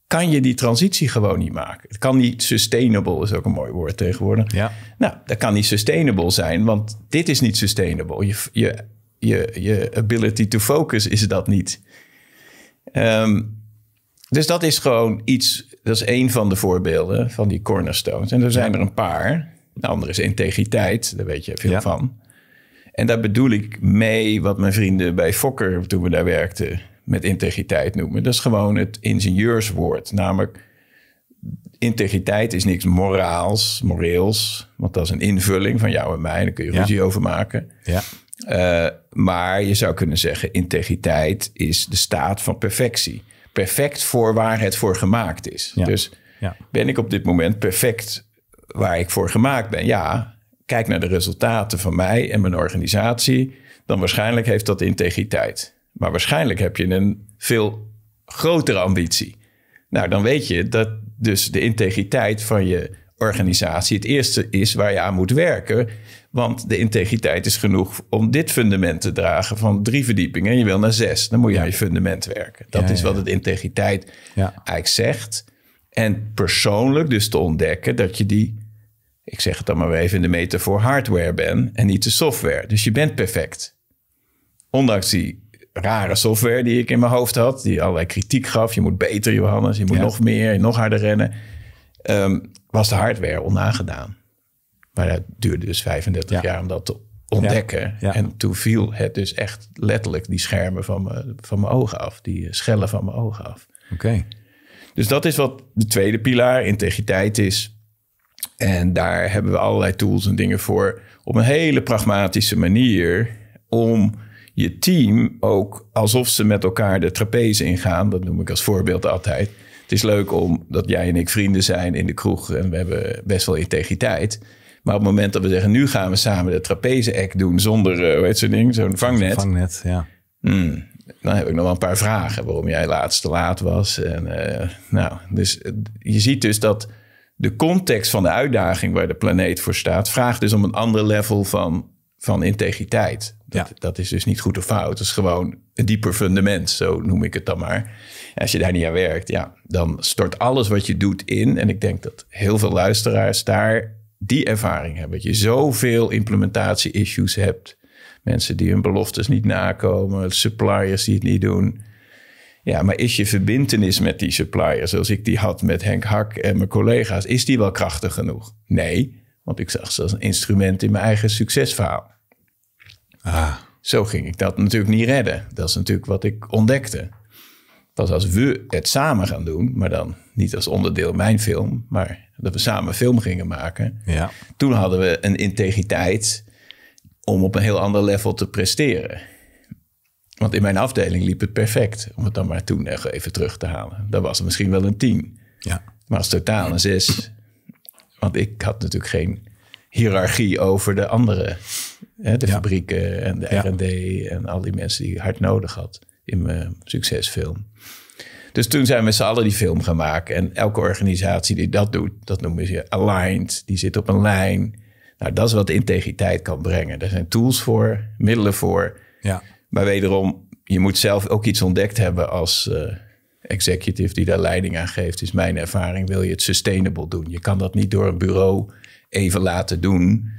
kan je die transitie gewoon niet maken. Het kan niet sustainable, is ook een mooi woord tegenwoordig. Ja. Nou, dat kan niet sustainable zijn, want dit is niet sustainable. Je, je, je, je ability to focus is dat niet. Ehm, dus dat is gewoon iets, dat is één van de voorbeelden van die cornerstones. En er zijn er een paar. De andere is integriteit, daar weet je veel van. En daar bedoel ik mee wat mijn vrienden bij Fokker, toen we daar werkten, met integriteit noemen. Dat is gewoon het ingenieurswoord. Namelijk, integriteit is niks moraals, moreels, want dat is een invulling van jou en mij. Daar kun je ruzie over maken. Ja. Eh, maar je zou kunnen zeggen, integriteit is de staat van perfectie. Perfect voor waar het voor gemaakt is. Ja. Dus ben ik op dit moment perfect waar ik voor gemaakt ben. Ja, kijk naar de resultaten van mij en mijn organisatie. Dan waarschijnlijk heeft dat integriteit. Maar waarschijnlijk heb je een veel grotere ambitie. Nou, dan weet je dat dus de integriteit van je organisatie het eerste is waar je aan moet werken. Want de integriteit is genoeg om dit fundament te dragen van drie verdiepingen. En je wil naar zes. Dan moet je aan je fundament werken. Dat is wat het integriteit eigenlijk zegt. En persoonlijk dus te ontdekken dat je die ik zeg het dan maar even in de metafoor, hardware ben en niet de software. Dus je bent perfect. Ondanks die rare software die ik in mijn hoofd had, die allerlei kritiek gaf. Je moet beter, Johannes, je moet nog meer, nog harder rennen. Ehm, was de hardware onaangedaan. Maar dat duurde dus 35 jaar om dat te ontdekken. En toen viel het dus echt letterlijk die schermen van, me, van mijn ogen af, die eh, schellen van mijn ogen af. Oké. Dus dat is wat de tweede pilaar integriteit is en daar hebben we allerlei tools en dingen voor op een hele pragmatische manier om je team ook alsof ze met elkaar de trapeze ingaan. Dat noem ik als voorbeeld altijd. Het is leuk om dat jij en ik vrienden zijn in de kroeg en we hebben best wel integriteit. Maar op het moment dat we zeggen, nu gaan we samen de trapeze-act doen zonder, eh, hoe heet zo'n ding, zo'n vangnet. Vangnet, ja. Hmm. dan heb ik nog wel een paar vragen waarom jij laatst te laat was. En, eh, nou, dus eh, je ziet dus dat de context van de uitdaging waar de planeet voor staat, vraagt dus om een ander level van, van integriteit. Dat, ja. dat is dus niet goed of fout. Het is gewoon een dieper fundament, zo noem ik het dan maar. als je daar niet aan werkt, ja, dan stort alles wat je doet in. En ik denk dat heel veel luisteraars daar die ervaring hebben. Dat je zoveel implementatie-issues hebt. Mensen die hun beloftes niet nakomen, suppliers die het niet doen. Ja, maar is je verbindenis met die supplier, zoals ik die had met Henk Hak en mijn collega's, is die wel krachtig genoeg? Nee, want ik zag ze als een instrument in mijn eigen succesverhaal. Ah. Zo ging ik dat natuurlijk niet redden. Dat is natuurlijk wat ik ontdekte. Pas als we het samen gaan doen, maar dan niet als onderdeel mijn film, maar dat we samen film gingen maken. Ja. Toen hadden we een integriteit om op een heel ander level te presteren. Want in mijn afdeling liep het perfect. Om het dan maar toen even terug te halen. Dat was misschien wel een tien, Ja. Maar als totaal een zes. Want ik had natuurlijk geen hiërarchie over de andere. Hè, de fabrieken en de R&D en al die mensen die hard nodig had in mijn succesfilm. Dus toen zijn we met z'n allen die film gaan maken. En elke organisatie die dat doet, dat noemen ze aligned. Die zit op een lijn. Nou, dat is wat integriteit kan brengen. Daar zijn tools voor, middelen voor. Ja. Maar wederom, je moet zelf ook iets ontdekt hebben als eh, executive die daar leiding aan geeft. Is mijn ervaring, wil je het sustainable doen? Je kan dat niet door een bureau even laten doen.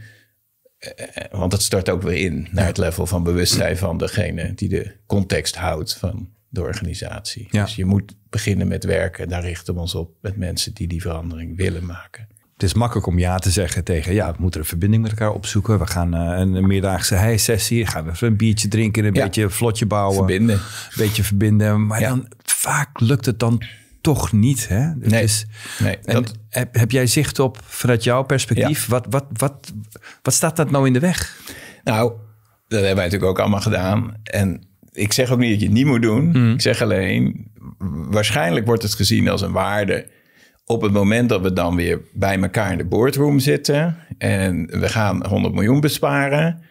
Eh, eh, want dat start ook weer in naar het level van bewustzijn van degene die de context houdt van de organisatie. Dus je moet beginnen met werken. Daar richten we ons op met mensen die die verandering willen maken het is makkelijk om ja te zeggen tegen, ja, we moeten een verbinding met elkaar opzoeken. We gaan eh, een meerdaagse hei-sessie, gaan we een biertje drinken, een beetje vlotje bouwen. Verbinden. Een beetje verbinden. Maar dan, vaak lukt het dan toch niet. Hè? nee, is, nee en dat... heb, heb, jij zicht op, vanuit jouw perspectief, wat, wat, wat, wat staat dat nou in de weg? Nou, dat hebben wij natuurlijk ook allemaal gedaan. En ik zeg ook niet dat je het niet moet doen. Mm. Ik zeg alleen, waarschijnlijk wordt het gezien als een waarde op het moment dat we dan weer bij elkaar in de boardroom zitten en we gaan 100 miljoen besparen.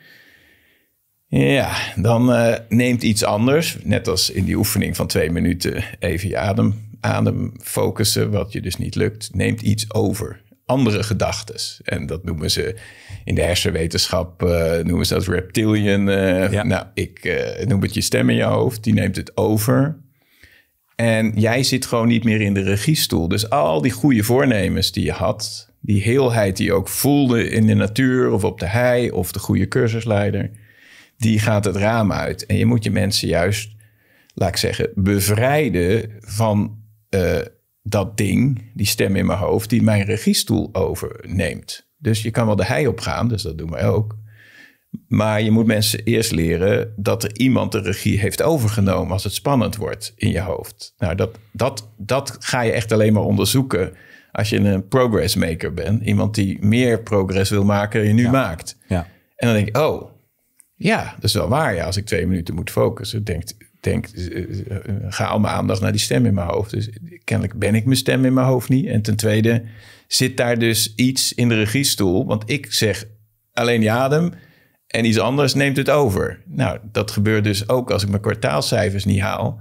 Ja, dan eh, neemt iets anders, net als in die oefening van twee minuten even je adem, adem focussen, wat je dus niet lukt, neemt iets over. Andere gedachten. En dat noemen ze in de hersenwetenschap, eh, noemen ze dat reptilian. Eh, nou, ik noem het je stem in je hoofd, die neemt het over. En jij zit gewoon niet meer in de regiestoel. Dus al die goede voornemens die je had, die heelheid die je ook voelde in de natuur of op de hei of de goede cursusleider, die gaat het raam uit. En je moet je mensen juist, laat ik zeggen, bevrijden van eh, dat ding, die stem in mijn hoofd, die mijn regiestoel overneemt. Dus je kan wel de hei op gaan, dus dat doen wij ook. Maar je moet mensen eerst leren dat er iemand de regie heeft overgenomen als het spannend wordt in je hoofd. Nou, dat, dat, dat ga je echt alleen maar onderzoeken als je een progress maker bent. Iemand die meer progress wil maken dan je nu maakt. Ja. En dan denk ik, oh, ja, dat is wel waar. Ja, als ik twee minuten moet focussen, denk, denk eh, eh, ga al mijn aandacht naar die stem in mijn hoofd. Dus kennelijk ben ik mijn stem in mijn hoofd niet. En ten tweede zit daar dus iets in de regiestoel. Want ik zeg alleen die adem en iets anders neemt het over. Nou, dat gebeurt dus ook als ik mijn kwartaalcijfers niet haal.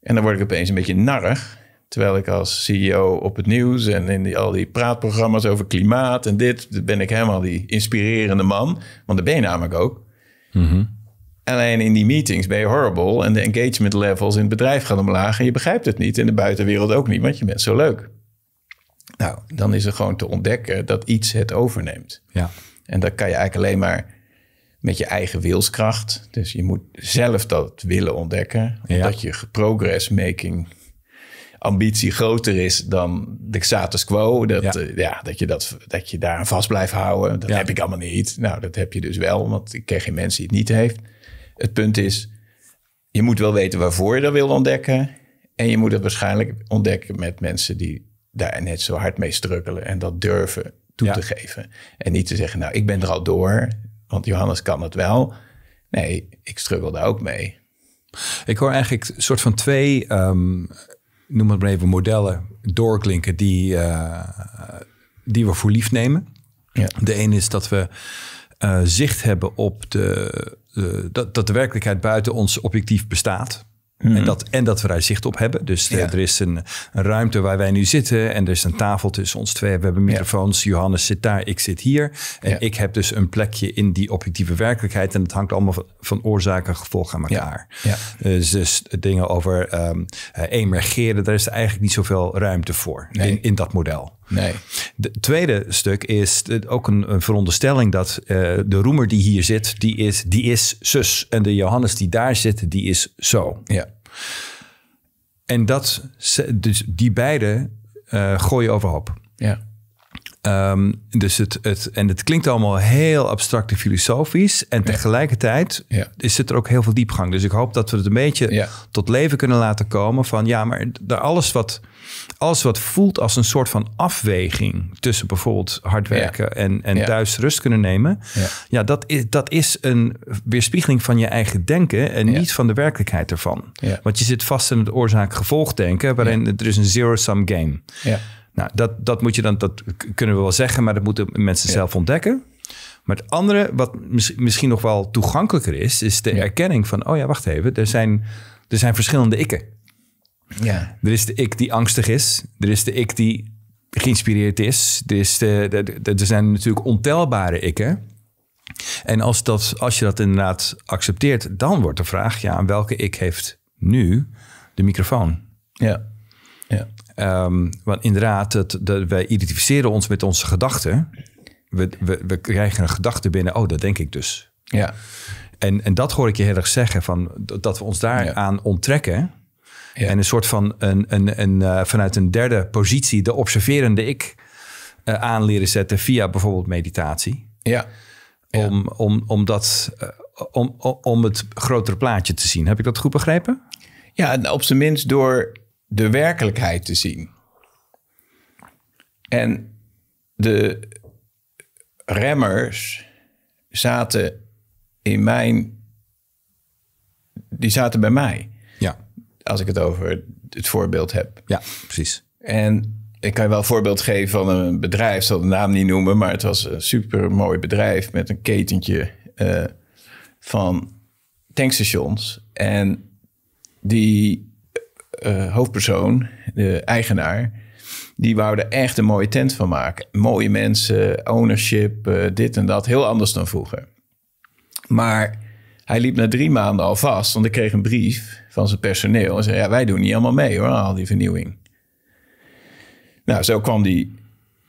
En dan word ik opeens een beetje narrig. Terwijl ik als CEO op het nieuws en in die, al die praatprogramma's over klimaat en dit, ben ik helemaal die inspirerende man. Want daar ben je namelijk ook. Mm Alleen in die meetings ben je horrible en de engagement levels in het bedrijf gaan omlaag en je begrijpt het niet in de buitenwereld ook niet, want je bent zo leuk. Nou, dan is er gewoon te ontdekken dat iets het overneemt. Ja. En dat kan je eigenlijk alleen maar met je eigen wilskracht. Dus je moet zelf dat willen ontdekken. Omdat je progress making ambitie groter is dan de status quo. Dat, ja. Eh, dat, je, dat, dat je daar vast blijft houden. Dat heb ik allemaal niet. Nou, dat heb je dus wel, want ik ken geen mensen die het niet heeft. Het punt is, je moet wel weten waarvoor je dat wil ontdekken. En je moet het waarschijnlijk ontdekken met mensen die daar net zo hard mee struggelen en dat durven toe te geven. En niet te zeggen, nou, ik ben er al door. Want Johannes kan het wel. Nee, ik struggel daar ook mee. Ik hoor eigenlijk een soort van twee, ehm, noem het maar even, modellen doorklinken die, eh, die we voor lief nemen. Ja. De ene is dat we eh, zicht hebben op de, eh, dat de werkelijkheid buiten ons objectief bestaat. En, mhm. dat, en dat we daar zicht op hebben. Dus eh, er is een, een, ruimte waar wij nu zitten. En er is een tafel tussen ons twee. We hebben microfoons. Johannes zit daar, ik zit hier. En ik heb dus een plekje in die objectieve werkelijkheid. En het hangt allemaal van, oorzaak en gevolg aan elkaar. Eh, dus dingen over ehm, eh, emergeren, daar is er eigenlijk niet zoveel ruimte voor in, in dat model. Nee. Het tweede stuk is ook een, veronderstelling dat eh, de roemer die hier zit, die is, die is zus. En de Johannes die daar zit, die is zo. Ja. En dat, dus die beide eh, gooien overhoop. Ja. Ehm, dus het, het, en het klinkt allemaal heel abstract en filosofisch. En tegelijkertijd is het er ook heel veel diepgang. Dus ik hoop dat we het een beetje tot leven kunnen laten komen. Van ja, maar alles wat, alles wat voelt als een soort van afweging tussen bijvoorbeeld hard werken en, en thuis rust kunnen nemen. Ja, dat, is, dat is een weerspiegeling van je eigen denken en niet van de werkelijkheid ervan. Want je zit vast in het oorzaak-gevolgdenken, waarin er is een zero-sum game. Ja. Nou, dat, dat moet je dan, dat kunnen we wel zeggen, maar dat moeten mensen zelf ontdekken. Maar het andere, wat misschien nog wel toegankelijker is, is de erkenning van: oh ja, wacht even, er zijn, er zijn verschillende ikken. Ja. Er is de ik die angstig is, er is de ik die geïnspireerd is, er, de, er zijn natuurlijk ontelbare ikken. En als, dat, als je dat inderdaad accepteert, dan wordt de vraag: ja, welke ik heeft nu de microfoon? Ja. Ehm, want inderdaad, dat wij identificeren ons met onze gedachten. We, we, we, krijgen een gedachte binnen, oh, dat denk ik dus. Ja. En, en dat hoor ik je heel erg zeggen, van, dat we ons daaraan onttrekken. En een soort van een, een, een, eh, vanuit een derde positie de observerende ik uh, aan leren zetten via bijvoorbeeld meditatie. Ja. Om, om, om, dat, eh, om, om het grotere plaatje te zien. Heb ik dat goed begrepen? Ja, op zijn minst door de werkelijkheid te zien. En de remmers zaten in mijn. Die zaten bij mij. Ja. Als ik het over het voorbeeld heb. Ja, precies. En ik kan je wel een voorbeeld geven van een bedrijf. Ik zal de naam niet noemen, maar het was een super mooi bedrijf met een ketentje eh, van tankstations. En die eh, hoofdpersoon, de eigenaar, die wou er echt een mooie tent van maken. Mooie mensen, ownership, eh, dit en dat. Heel anders dan vroeger. Maar hij liep na drie maanden al vast, want ik kreeg een brief van zijn personeel. En zei, ja, wij doen niet allemaal mee hoor, al die vernieuwing. Nou, zo kwam die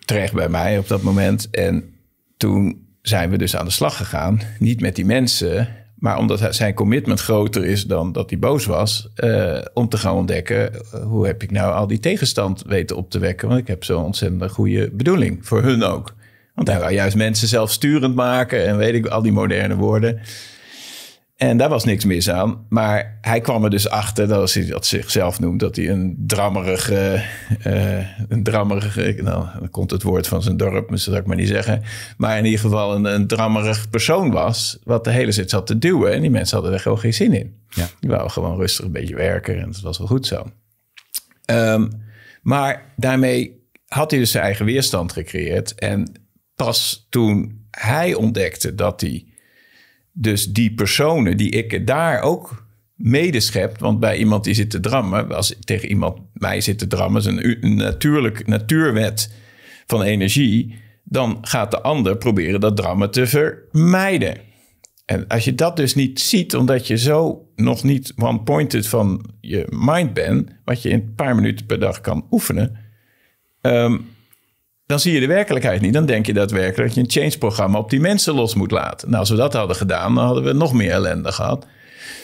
terecht bij mij op dat moment. En toen zijn we dus aan de slag gegaan. Niet met die mensen, maar omdat zijn commitment groter is dan dat hij boos was, eh, om te gaan ontdekken eh, hoe heb ik nou al die tegenstand weten op te wekken. Want ik heb zo'n ontzettend goede bedoeling voor hun ook. Want hij wou juist mensen zelfsturend maken en weet ik al die moderne woorden. En daar was niks mis aan. Maar hij kwam er dus achter, dat hij dat zichzelf noemt, dat hij een drammerige. Eh, een drammerige. Nou, dan komt het woord van zijn dorp, misschien dus dat ik maar niet zeggen. Maar in ieder geval een, een drammerig persoon was. Wat de hele zit zat te duwen. En die mensen hadden er gewoon geen zin in. Ja. Die wou gewoon rustig een beetje werken. En dat was wel goed zo. Ehm, maar daarmee had hij dus zijn eigen weerstand gecreëerd. En pas toen hij ontdekte dat hij dus die personen die ik daar ook medeschep, Want bij iemand die zit te drammen, als tegen iemand mij zit te drammen, is een, natuurlijk, natuurwet van energie, dan gaat de ander proberen dat drammen te vermijden. En als je dat dus niet ziet, omdat je zo nog niet one-pointed van je mind bent, wat je in een paar minuten per dag kan oefenen, ehm, dan zie je de werkelijkheid niet. Dan denk je daadwerkelijk dat je een change-programma op die mensen los moet laten. Nou, als we dat hadden gedaan, dan hadden we nog meer ellende gehad.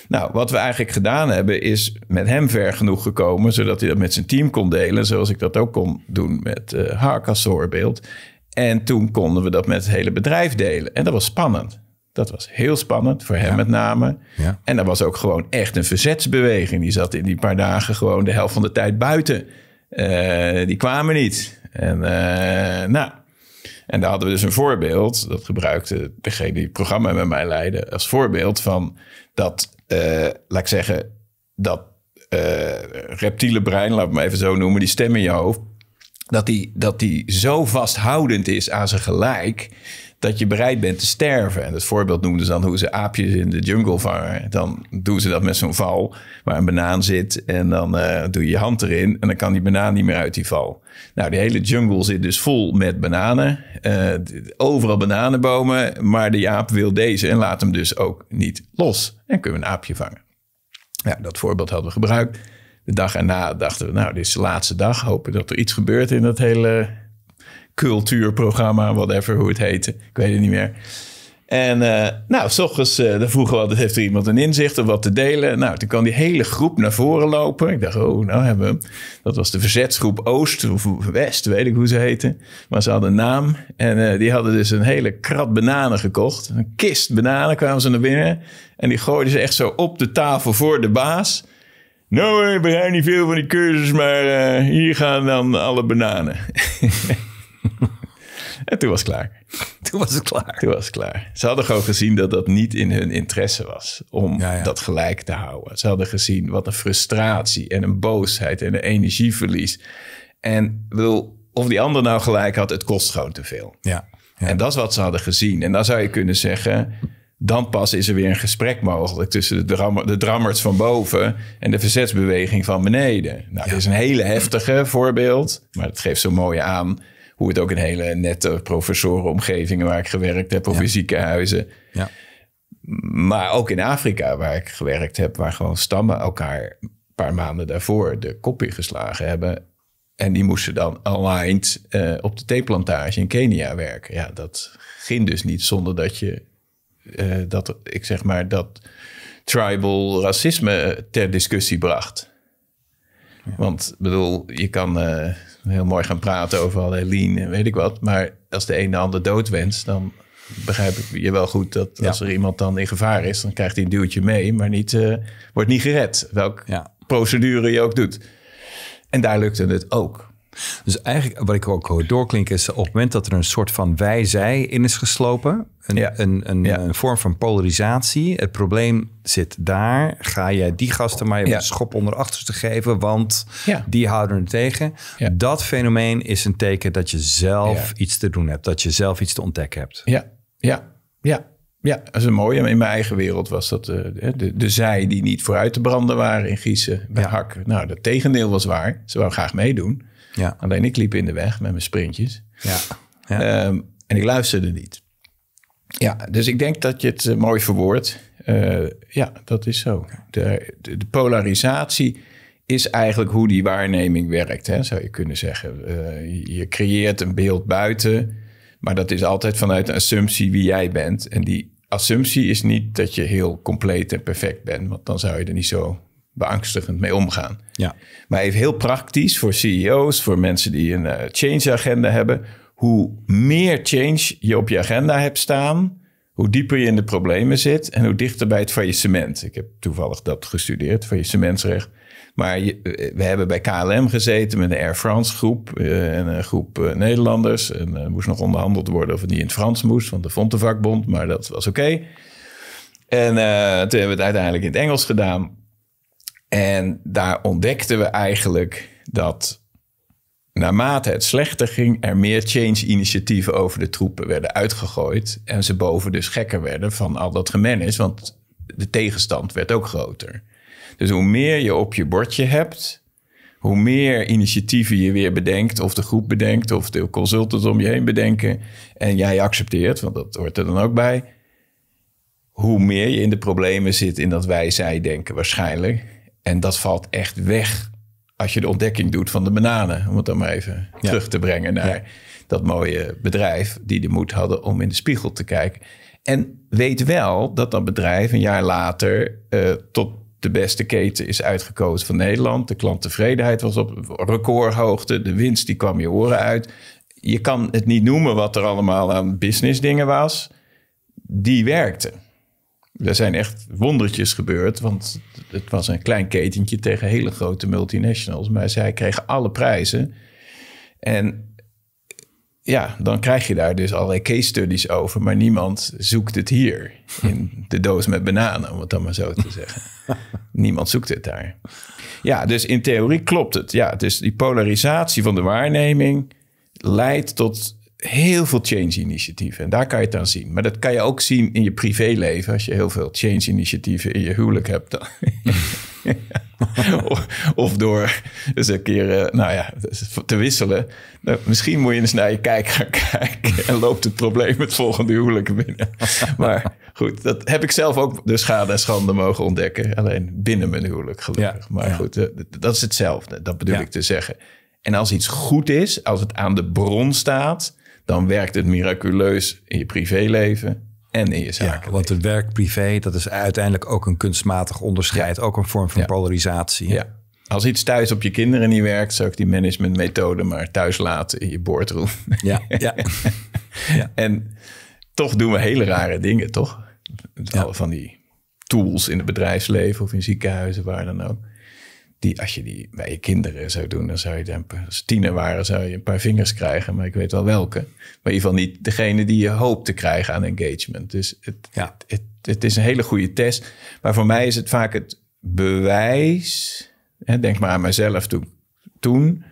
Nou, wat we eigenlijk gedaan hebben, is met hem ver genoeg gekomen, zodat hij dat met zijn team kon delen, zoals ik dat ook kon doen met uh, eh, Hark als voorbeeld. En toen konden we dat met het hele bedrijf delen. En dat was spannend. Dat was heel spannend, voor hem met name. En dat was ook gewoon echt een verzetsbeweging. Die zat in die paar dagen gewoon de helft van de tijd buiten. Eh, die kwamen niet. En eh, nou, en daar hadden we dus een voorbeeld, dat gebruikte degene die het programma met mij leidde, als voorbeeld van dat, eh, laat ik zeggen, dat uh, reptiele brein, laat ik maar even zo noemen, die stem in je hoofd, dat die, dat die zo vasthoudend is aan zijn gelijk, dat je bereid bent te sterven. En dat voorbeeld noemden ze dan hoe ze aapjes in de jungle vangen. Dan doen ze dat met zo'n val waar een banaan zit. En dan eh, doe je je hand erin en dan kan die banaan niet meer uit die val. Nou, die hele jungle zit dus vol met bananen. Eh, overal bananenbomen, maar de aap wil deze en laat hem dus ook niet los. En kunnen we een aapje vangen. Nou, dat voorbeeld hadden we gebruikt. De dag erna dachten we, nou, dit is de laatste dag. Hopen dat er iets gebeurt in dat hele cultuurprogramma, whatever, hoe het heette. Ik weet het niet meer. En uh, nou, s uh, vroegen we altijd, heeft er iemand een inzicht of wat te delen? Nou, toen kwam die hele groep naar voren lopen. Ik dacht, oh, nou hebben we Dat was de verzetsgroep Oost of West, weet ik hoe ze heten. Maar ze hadden een naam. En eh, die hadden dus een hele krat bananen gekocht. Een kist bananen kwamen ze naar binnen. En die gooiden ze echt zo op de tafel voor de baas. Nou, ik begrijp niet veel van die cursus, maar hier gaan dan alle bananen. en toen was het klaar. Toen was het klaar. Toen was het klaar. Ze hadden gewoon gezien dat dat niet in hun interesse was om dat gelijk te houden. Ze hadden gezien wat een frustratie en een boosheid en een energieverlies. En wil of die ander nou gelijk had, het kost gewoon te veel. Ja, En dat is wat ze hadden gezien. En dan zou je kunnen zeggen, dan pas is er weer een gesprek mogelijk tussen de, drammers van boven en de verzetsbeweging van beneden. Nou, dit is een hele heftige voorbeeld, maar het geeft zo mooi aan hoe het ook in hele nette professorenomgevingen waar ik gewerkt heb, op fysieke in ziekenhuizen. Ja. Maar ook in Afrika, waar ik gewerkt heb, waar gewoon stammen elkaar een paar maanden daarvoor de kop in geslagen hebben. En die moesten dan aligned uh, eh, op de theeplantage in Kenia werken. Ja, dat ging dus niet zonder dat je eh, dat, ik zeg maar, dat tribal racisme ter discussie bracht. Want bedoel, je kan eh, heel mooi gaan praten over al lean en weet ik wat. Maar als de een de ander dood wenst, dan begrijp ik je wel goed dat als er iemand dan in gevaar is, dan krijgt hij een duwtje mee, maar niet, eh, wordt niet gered. Welke procedure je ook doet. En daar lukte het ook. Dus eigenlijk wat ik ook hoor doorklinken is op het moment dat er een soort van wij-zij in is geslopen, een, een, een, vorm van polarisatie. Het probleem zit daar. Ga jij die gasten maar een schop onder achterste geven, want die houden er tegen. Dat fenomeen is een teken dat je zelf iets te doen hebt, dat je zelf iets te ontdekken hebt. Ja, ja, ja. Ja, dat is een mooie. In mijn eigen wereld was dat eh, de, de zij die niet vooruit te branden waren in Giezen bij Hak. Nou, dat tegendeel was waar. Ze wou graag meedoen. Ja. Alleen ik liep in de weg met mijn sprintjes. Ja. Ehm, en ik luisterde niet. Ja, dus ik denk dat je het eh, mooi verwoordt. Uh, ja, dat is zo. De, de, polarisatie is eigenlijk hoe die waarneming werkt, hè, zou je kunnen zeggen. Eh, je creëert een beeld buiten, maar dat is altijd vanuit een assumptie wie jij bent. En die assumptie is niet dat je heel compleet en perfect bent, want dan zou je er niet zo beangstigend mee omgaan. Ja. Maar even heel praktisch voor CEO's, voor mensen die een eh, change-agenda hebben. Hoe meer change je op je agenda hebt staan, hoe dieper je in de problemen zit en hoe dichter bij het faillissement. Ik heb toevallig dat gestudeerd, faillissementsrecht. Maar eh, we hebben bij KLM gezeten met een Air France groep eh, en een groep Nederlanders. En er moest nog onderhandeld worden of het niet in het Frans moest, want dat vond de vakbond, maar dat was oké. En toen hebben we het uiteindelijk in het Engels gedaan. En daar ontdekten we eigenlijk dat naarmate het slechter ging, er meer change-initiatieven over de troepen werden uitgegooid. En ze boven dus gekker werden van al dat gemennis, want de tegenstand werd ook groter. Dus hoe meer je op je bordje hebt, hoe meer initiatieven je weer bedenkt, of de groep bedenkt, of de consultants om je heen bedenken, en jij accepteert, want dat hoort er dan ook bij. Hoe meer je in de problemen zit in dat wij-zij denken waarschijnlijk, en dat valt echt weg als je de ontdekking doet van de bananen, om het dan maar even terug te brengen naar dat mooie bedrijf die de moed hadden om in de spiegel te kijken. En weet wel dat dat bedrijf een jaar later eh, tot de beste keten is uitgekozen van Nederland. De klanttevredenheid was op recordhoogte. De winst die kwam je oren uit. Je kan het niet noemen wat er allemaal aan business dingen was. Die werkte er zijn echt wondertjes gebeurd. Want het was een klein ketentje tegen hele grote multinationals. Maar zij kregen alle prijzen. En ja, dan krijg je daar dus allerlei case studies over. Maar niemand zoekt het hier. In de doos met bananen, om het dan maar zo te zeggen. niemand zoekt het daar. Ja, dus in theorie klopt het. Ja, dus die polarisatie van de waarneming leidt tot heel veel change-initiatieven. En daar kan je het aan zien. Maar dat kan je ook zien in je privéleven. Als je heel veel change-initiatieven in je huwelijk hebt. Dan... of, door eens een keer eh, nou ja, te wisselen. Nou, misschien moet je eens naar je kijk gaan kijken. En loopt het probleem het volgende huwelijk binnen. maar goed, dat heb ik zelf ook de schade en schande mogen ontdekken. Alleen binnen mijn huwelijk gelukkig. maar goed, eh, dat is hetzelfde. Dat bedoel ik te zeggen. En als iets goed is, als het aan de bron staat dan werkt het miraculeus in je privéleven en in je zaken. want het werk-privé, dat is uiteindelijk ook een kunstmatig onderscheid. Ook een vorm van polarisatie. Ja. Als iets thuis op je kinderen niet werkt, zou ik die managementmethode maar thuis laten in je boardroom. Ja, ja. en toch doen we hele rare dingen, toch? van die tools in het bedrijfsleven of in ziekenhuizen, waar dan ook die als je die bij je kinderen zou doen, dan zou je dan als tiener waren, zou je een paar vingers krijgen, maar ik weet wel welke. Maar in ieder geval niet degene die je hoopt te krijgen aan engagement. Dus het, ja. het, het, is een hele goede test. Maar voor mij is het vaak het bewijs, hè, denk maar aan mezelf toen, toen,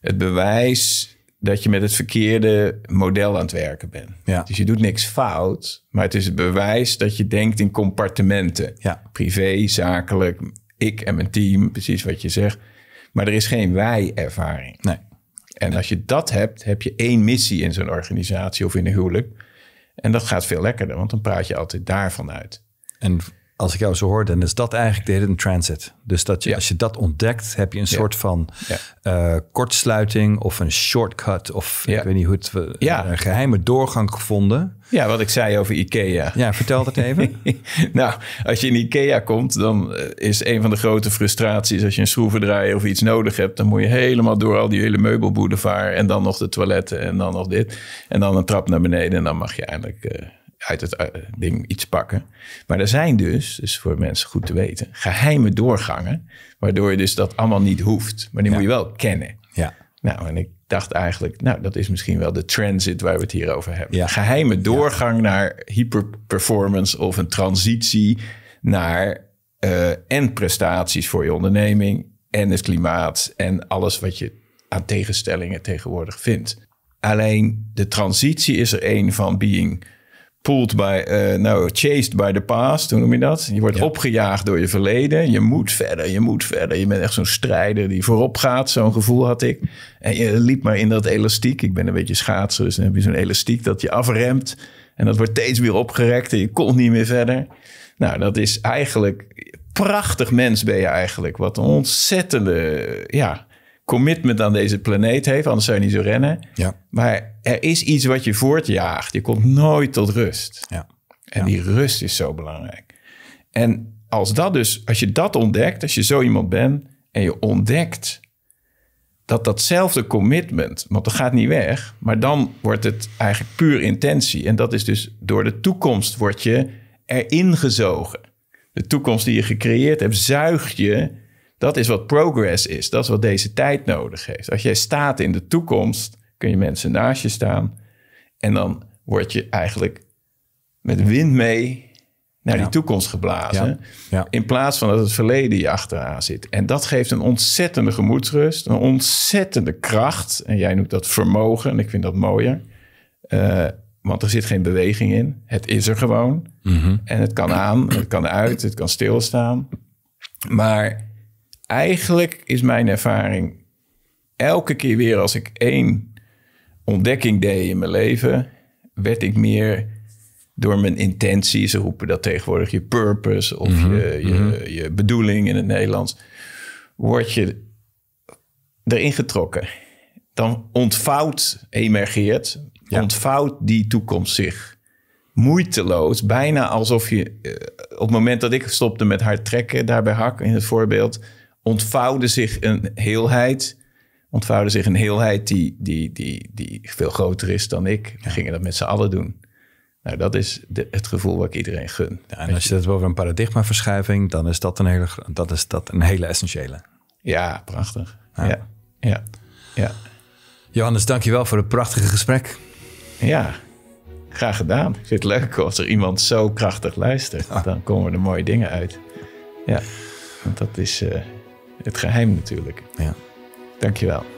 het bewijs dat je met het verkeerde model aan het werken bent. Dus je doet niks fout, maar het is het bewijs dat je denkt in compartimenten. Ja. Privé, zakelijk, ik en mijn team, precies wat je zegt. Maar er is geen wij-ervaring. Nee. En als je dat hebt, heb je één missie in zo'n organisatie of in een huwelijk. En dat gaat veel lekkerder, want dan praat je altijd daarvan uit. En als ik jou zo hoor, dan is dat eigenlijk de hele transit. Dus dat je, als je dat ontdekt, heb je een soort van eh, kortsluiting of een shortcut of ik weet niet hoe het, een geheime doorgang gevonden. Ja, wat ik zei over IKEA. Ja, vertel dat even. nou, als je in IKEA komt, dan eh, is een van de grote frustraties... als je een schroevendraaier of iets nodig hebt... dan moet je helemaal door al die hele meubelboulevard... en dan nog de toiletten en dan nog dit. En dan een trap naar beneden en dan mag je eindelijk eh, uit het eh, ding iets pakken. Maar er zijn dus, dus voor mensen goed te weten, geheime doorgangen. Waardoor je dus dat allemaal niet hoeft. Maar die moet je wel kennen. Ja. Nou, en ik dacht eigenlijk, nou, dat is misschien wel de transit waar we het hier over hebben. Ja. Geheime doorgang naar hyperperformance of een transitie naar uh, en prestaties voor je onderneming en het klimaat en alles wat je aan tegenstellingen tegenwoordig vindt. Alleen de transitie is er een van being pulled by, eh, nou, chased by the past, hoe noem je dat? Je wordt opgejaagd door je verleden. Je moet verder, je moet verder. Je bent echt zo'n strijder die voorop gaat. Zo'n gevoel had ik. En je liep maar in dat elastiek. Ik ben een beetje schaatser, dus dan heb je zo'n elastiek dat je afremt. En dat wordt steeds weer opgerekt en je komt niet meer verder. Nou, dat is eigenlijk... Prachtig mens ben je eigenlijk. Wat een ontzettende ja, commitment aan deze planeet heeft, anders zou je niet zo rennen. Ja. Maar er is iets wat je voortjaagt. Je komt nooit tot rust. Ja. En die rust is zo belangrijk. En als dat dus, als je dat ontdekt, als je zo iemand bent en je ontdekt dat datzelfde commitment, want dat gaat niet weg, maar dan wordt het eigenlijk puur intentie. En dat is dus door de toekomst word je erin gezogen. De toekomst die je gecreëerd hebt, zuig je dat is wat progress is. Dat is wat deze tijd nodig heeft. Als jij staat in de toekomst, kun je mensen naast je staan. En dan word je eigenlijk met wind mee naar die toekomst geblazen. Ja. In plaats van dat het verleden je achteraan zit. En dat geeft een ontzettende gemoedsrust, een ontzettende kracht. En jij noemt dat vermogen, en ik vind dat mooier. Eh, want er zit geen beweging in. Het is er gewoon. Mhm. En het kan aan, het kan uit, het kan stilstaan. Maar eigenlijk is mijn ervaring elke keer weer als ik één ontdekking deed in mijn leven, werd ik meer door mijn intentie, ze roepen dat tegenwoordig je purpose of mhm, je, je, mhm. je, bedoeling in het Nederlands, word je erin getrokken. Dan ontvouwt, emergeert, ontvouwt die toekomst zich moeiteloos. Bijna alsof je eh, op het moment dat ik stopte met hard trekken, daar bij Hak in het voorbeeld, ontvouwde zich een heelheid. Ontvouwde zich een heelheid die, die, die, die veel groter is dan ik. We gingen dat met z'n allen doen. Nou, dat is het gevoel wat ik iedereen gun. en als je, het dat over een paradigmaverschuiving, dan is dat een hele, dat is dat een hele essentiële. Ja, prachtig. Ja. ja. Ja. ja. Johannes, dankjewel voor het prachtige gesprek. Ja, graag gedaan. Ik vind het leuk als er iemand zo krachtig luistert. Ah. Dan komen er mooie dingen uit. Ja, want dat is... Eh, het geheim natuurlijk. Ja. Dankjewel.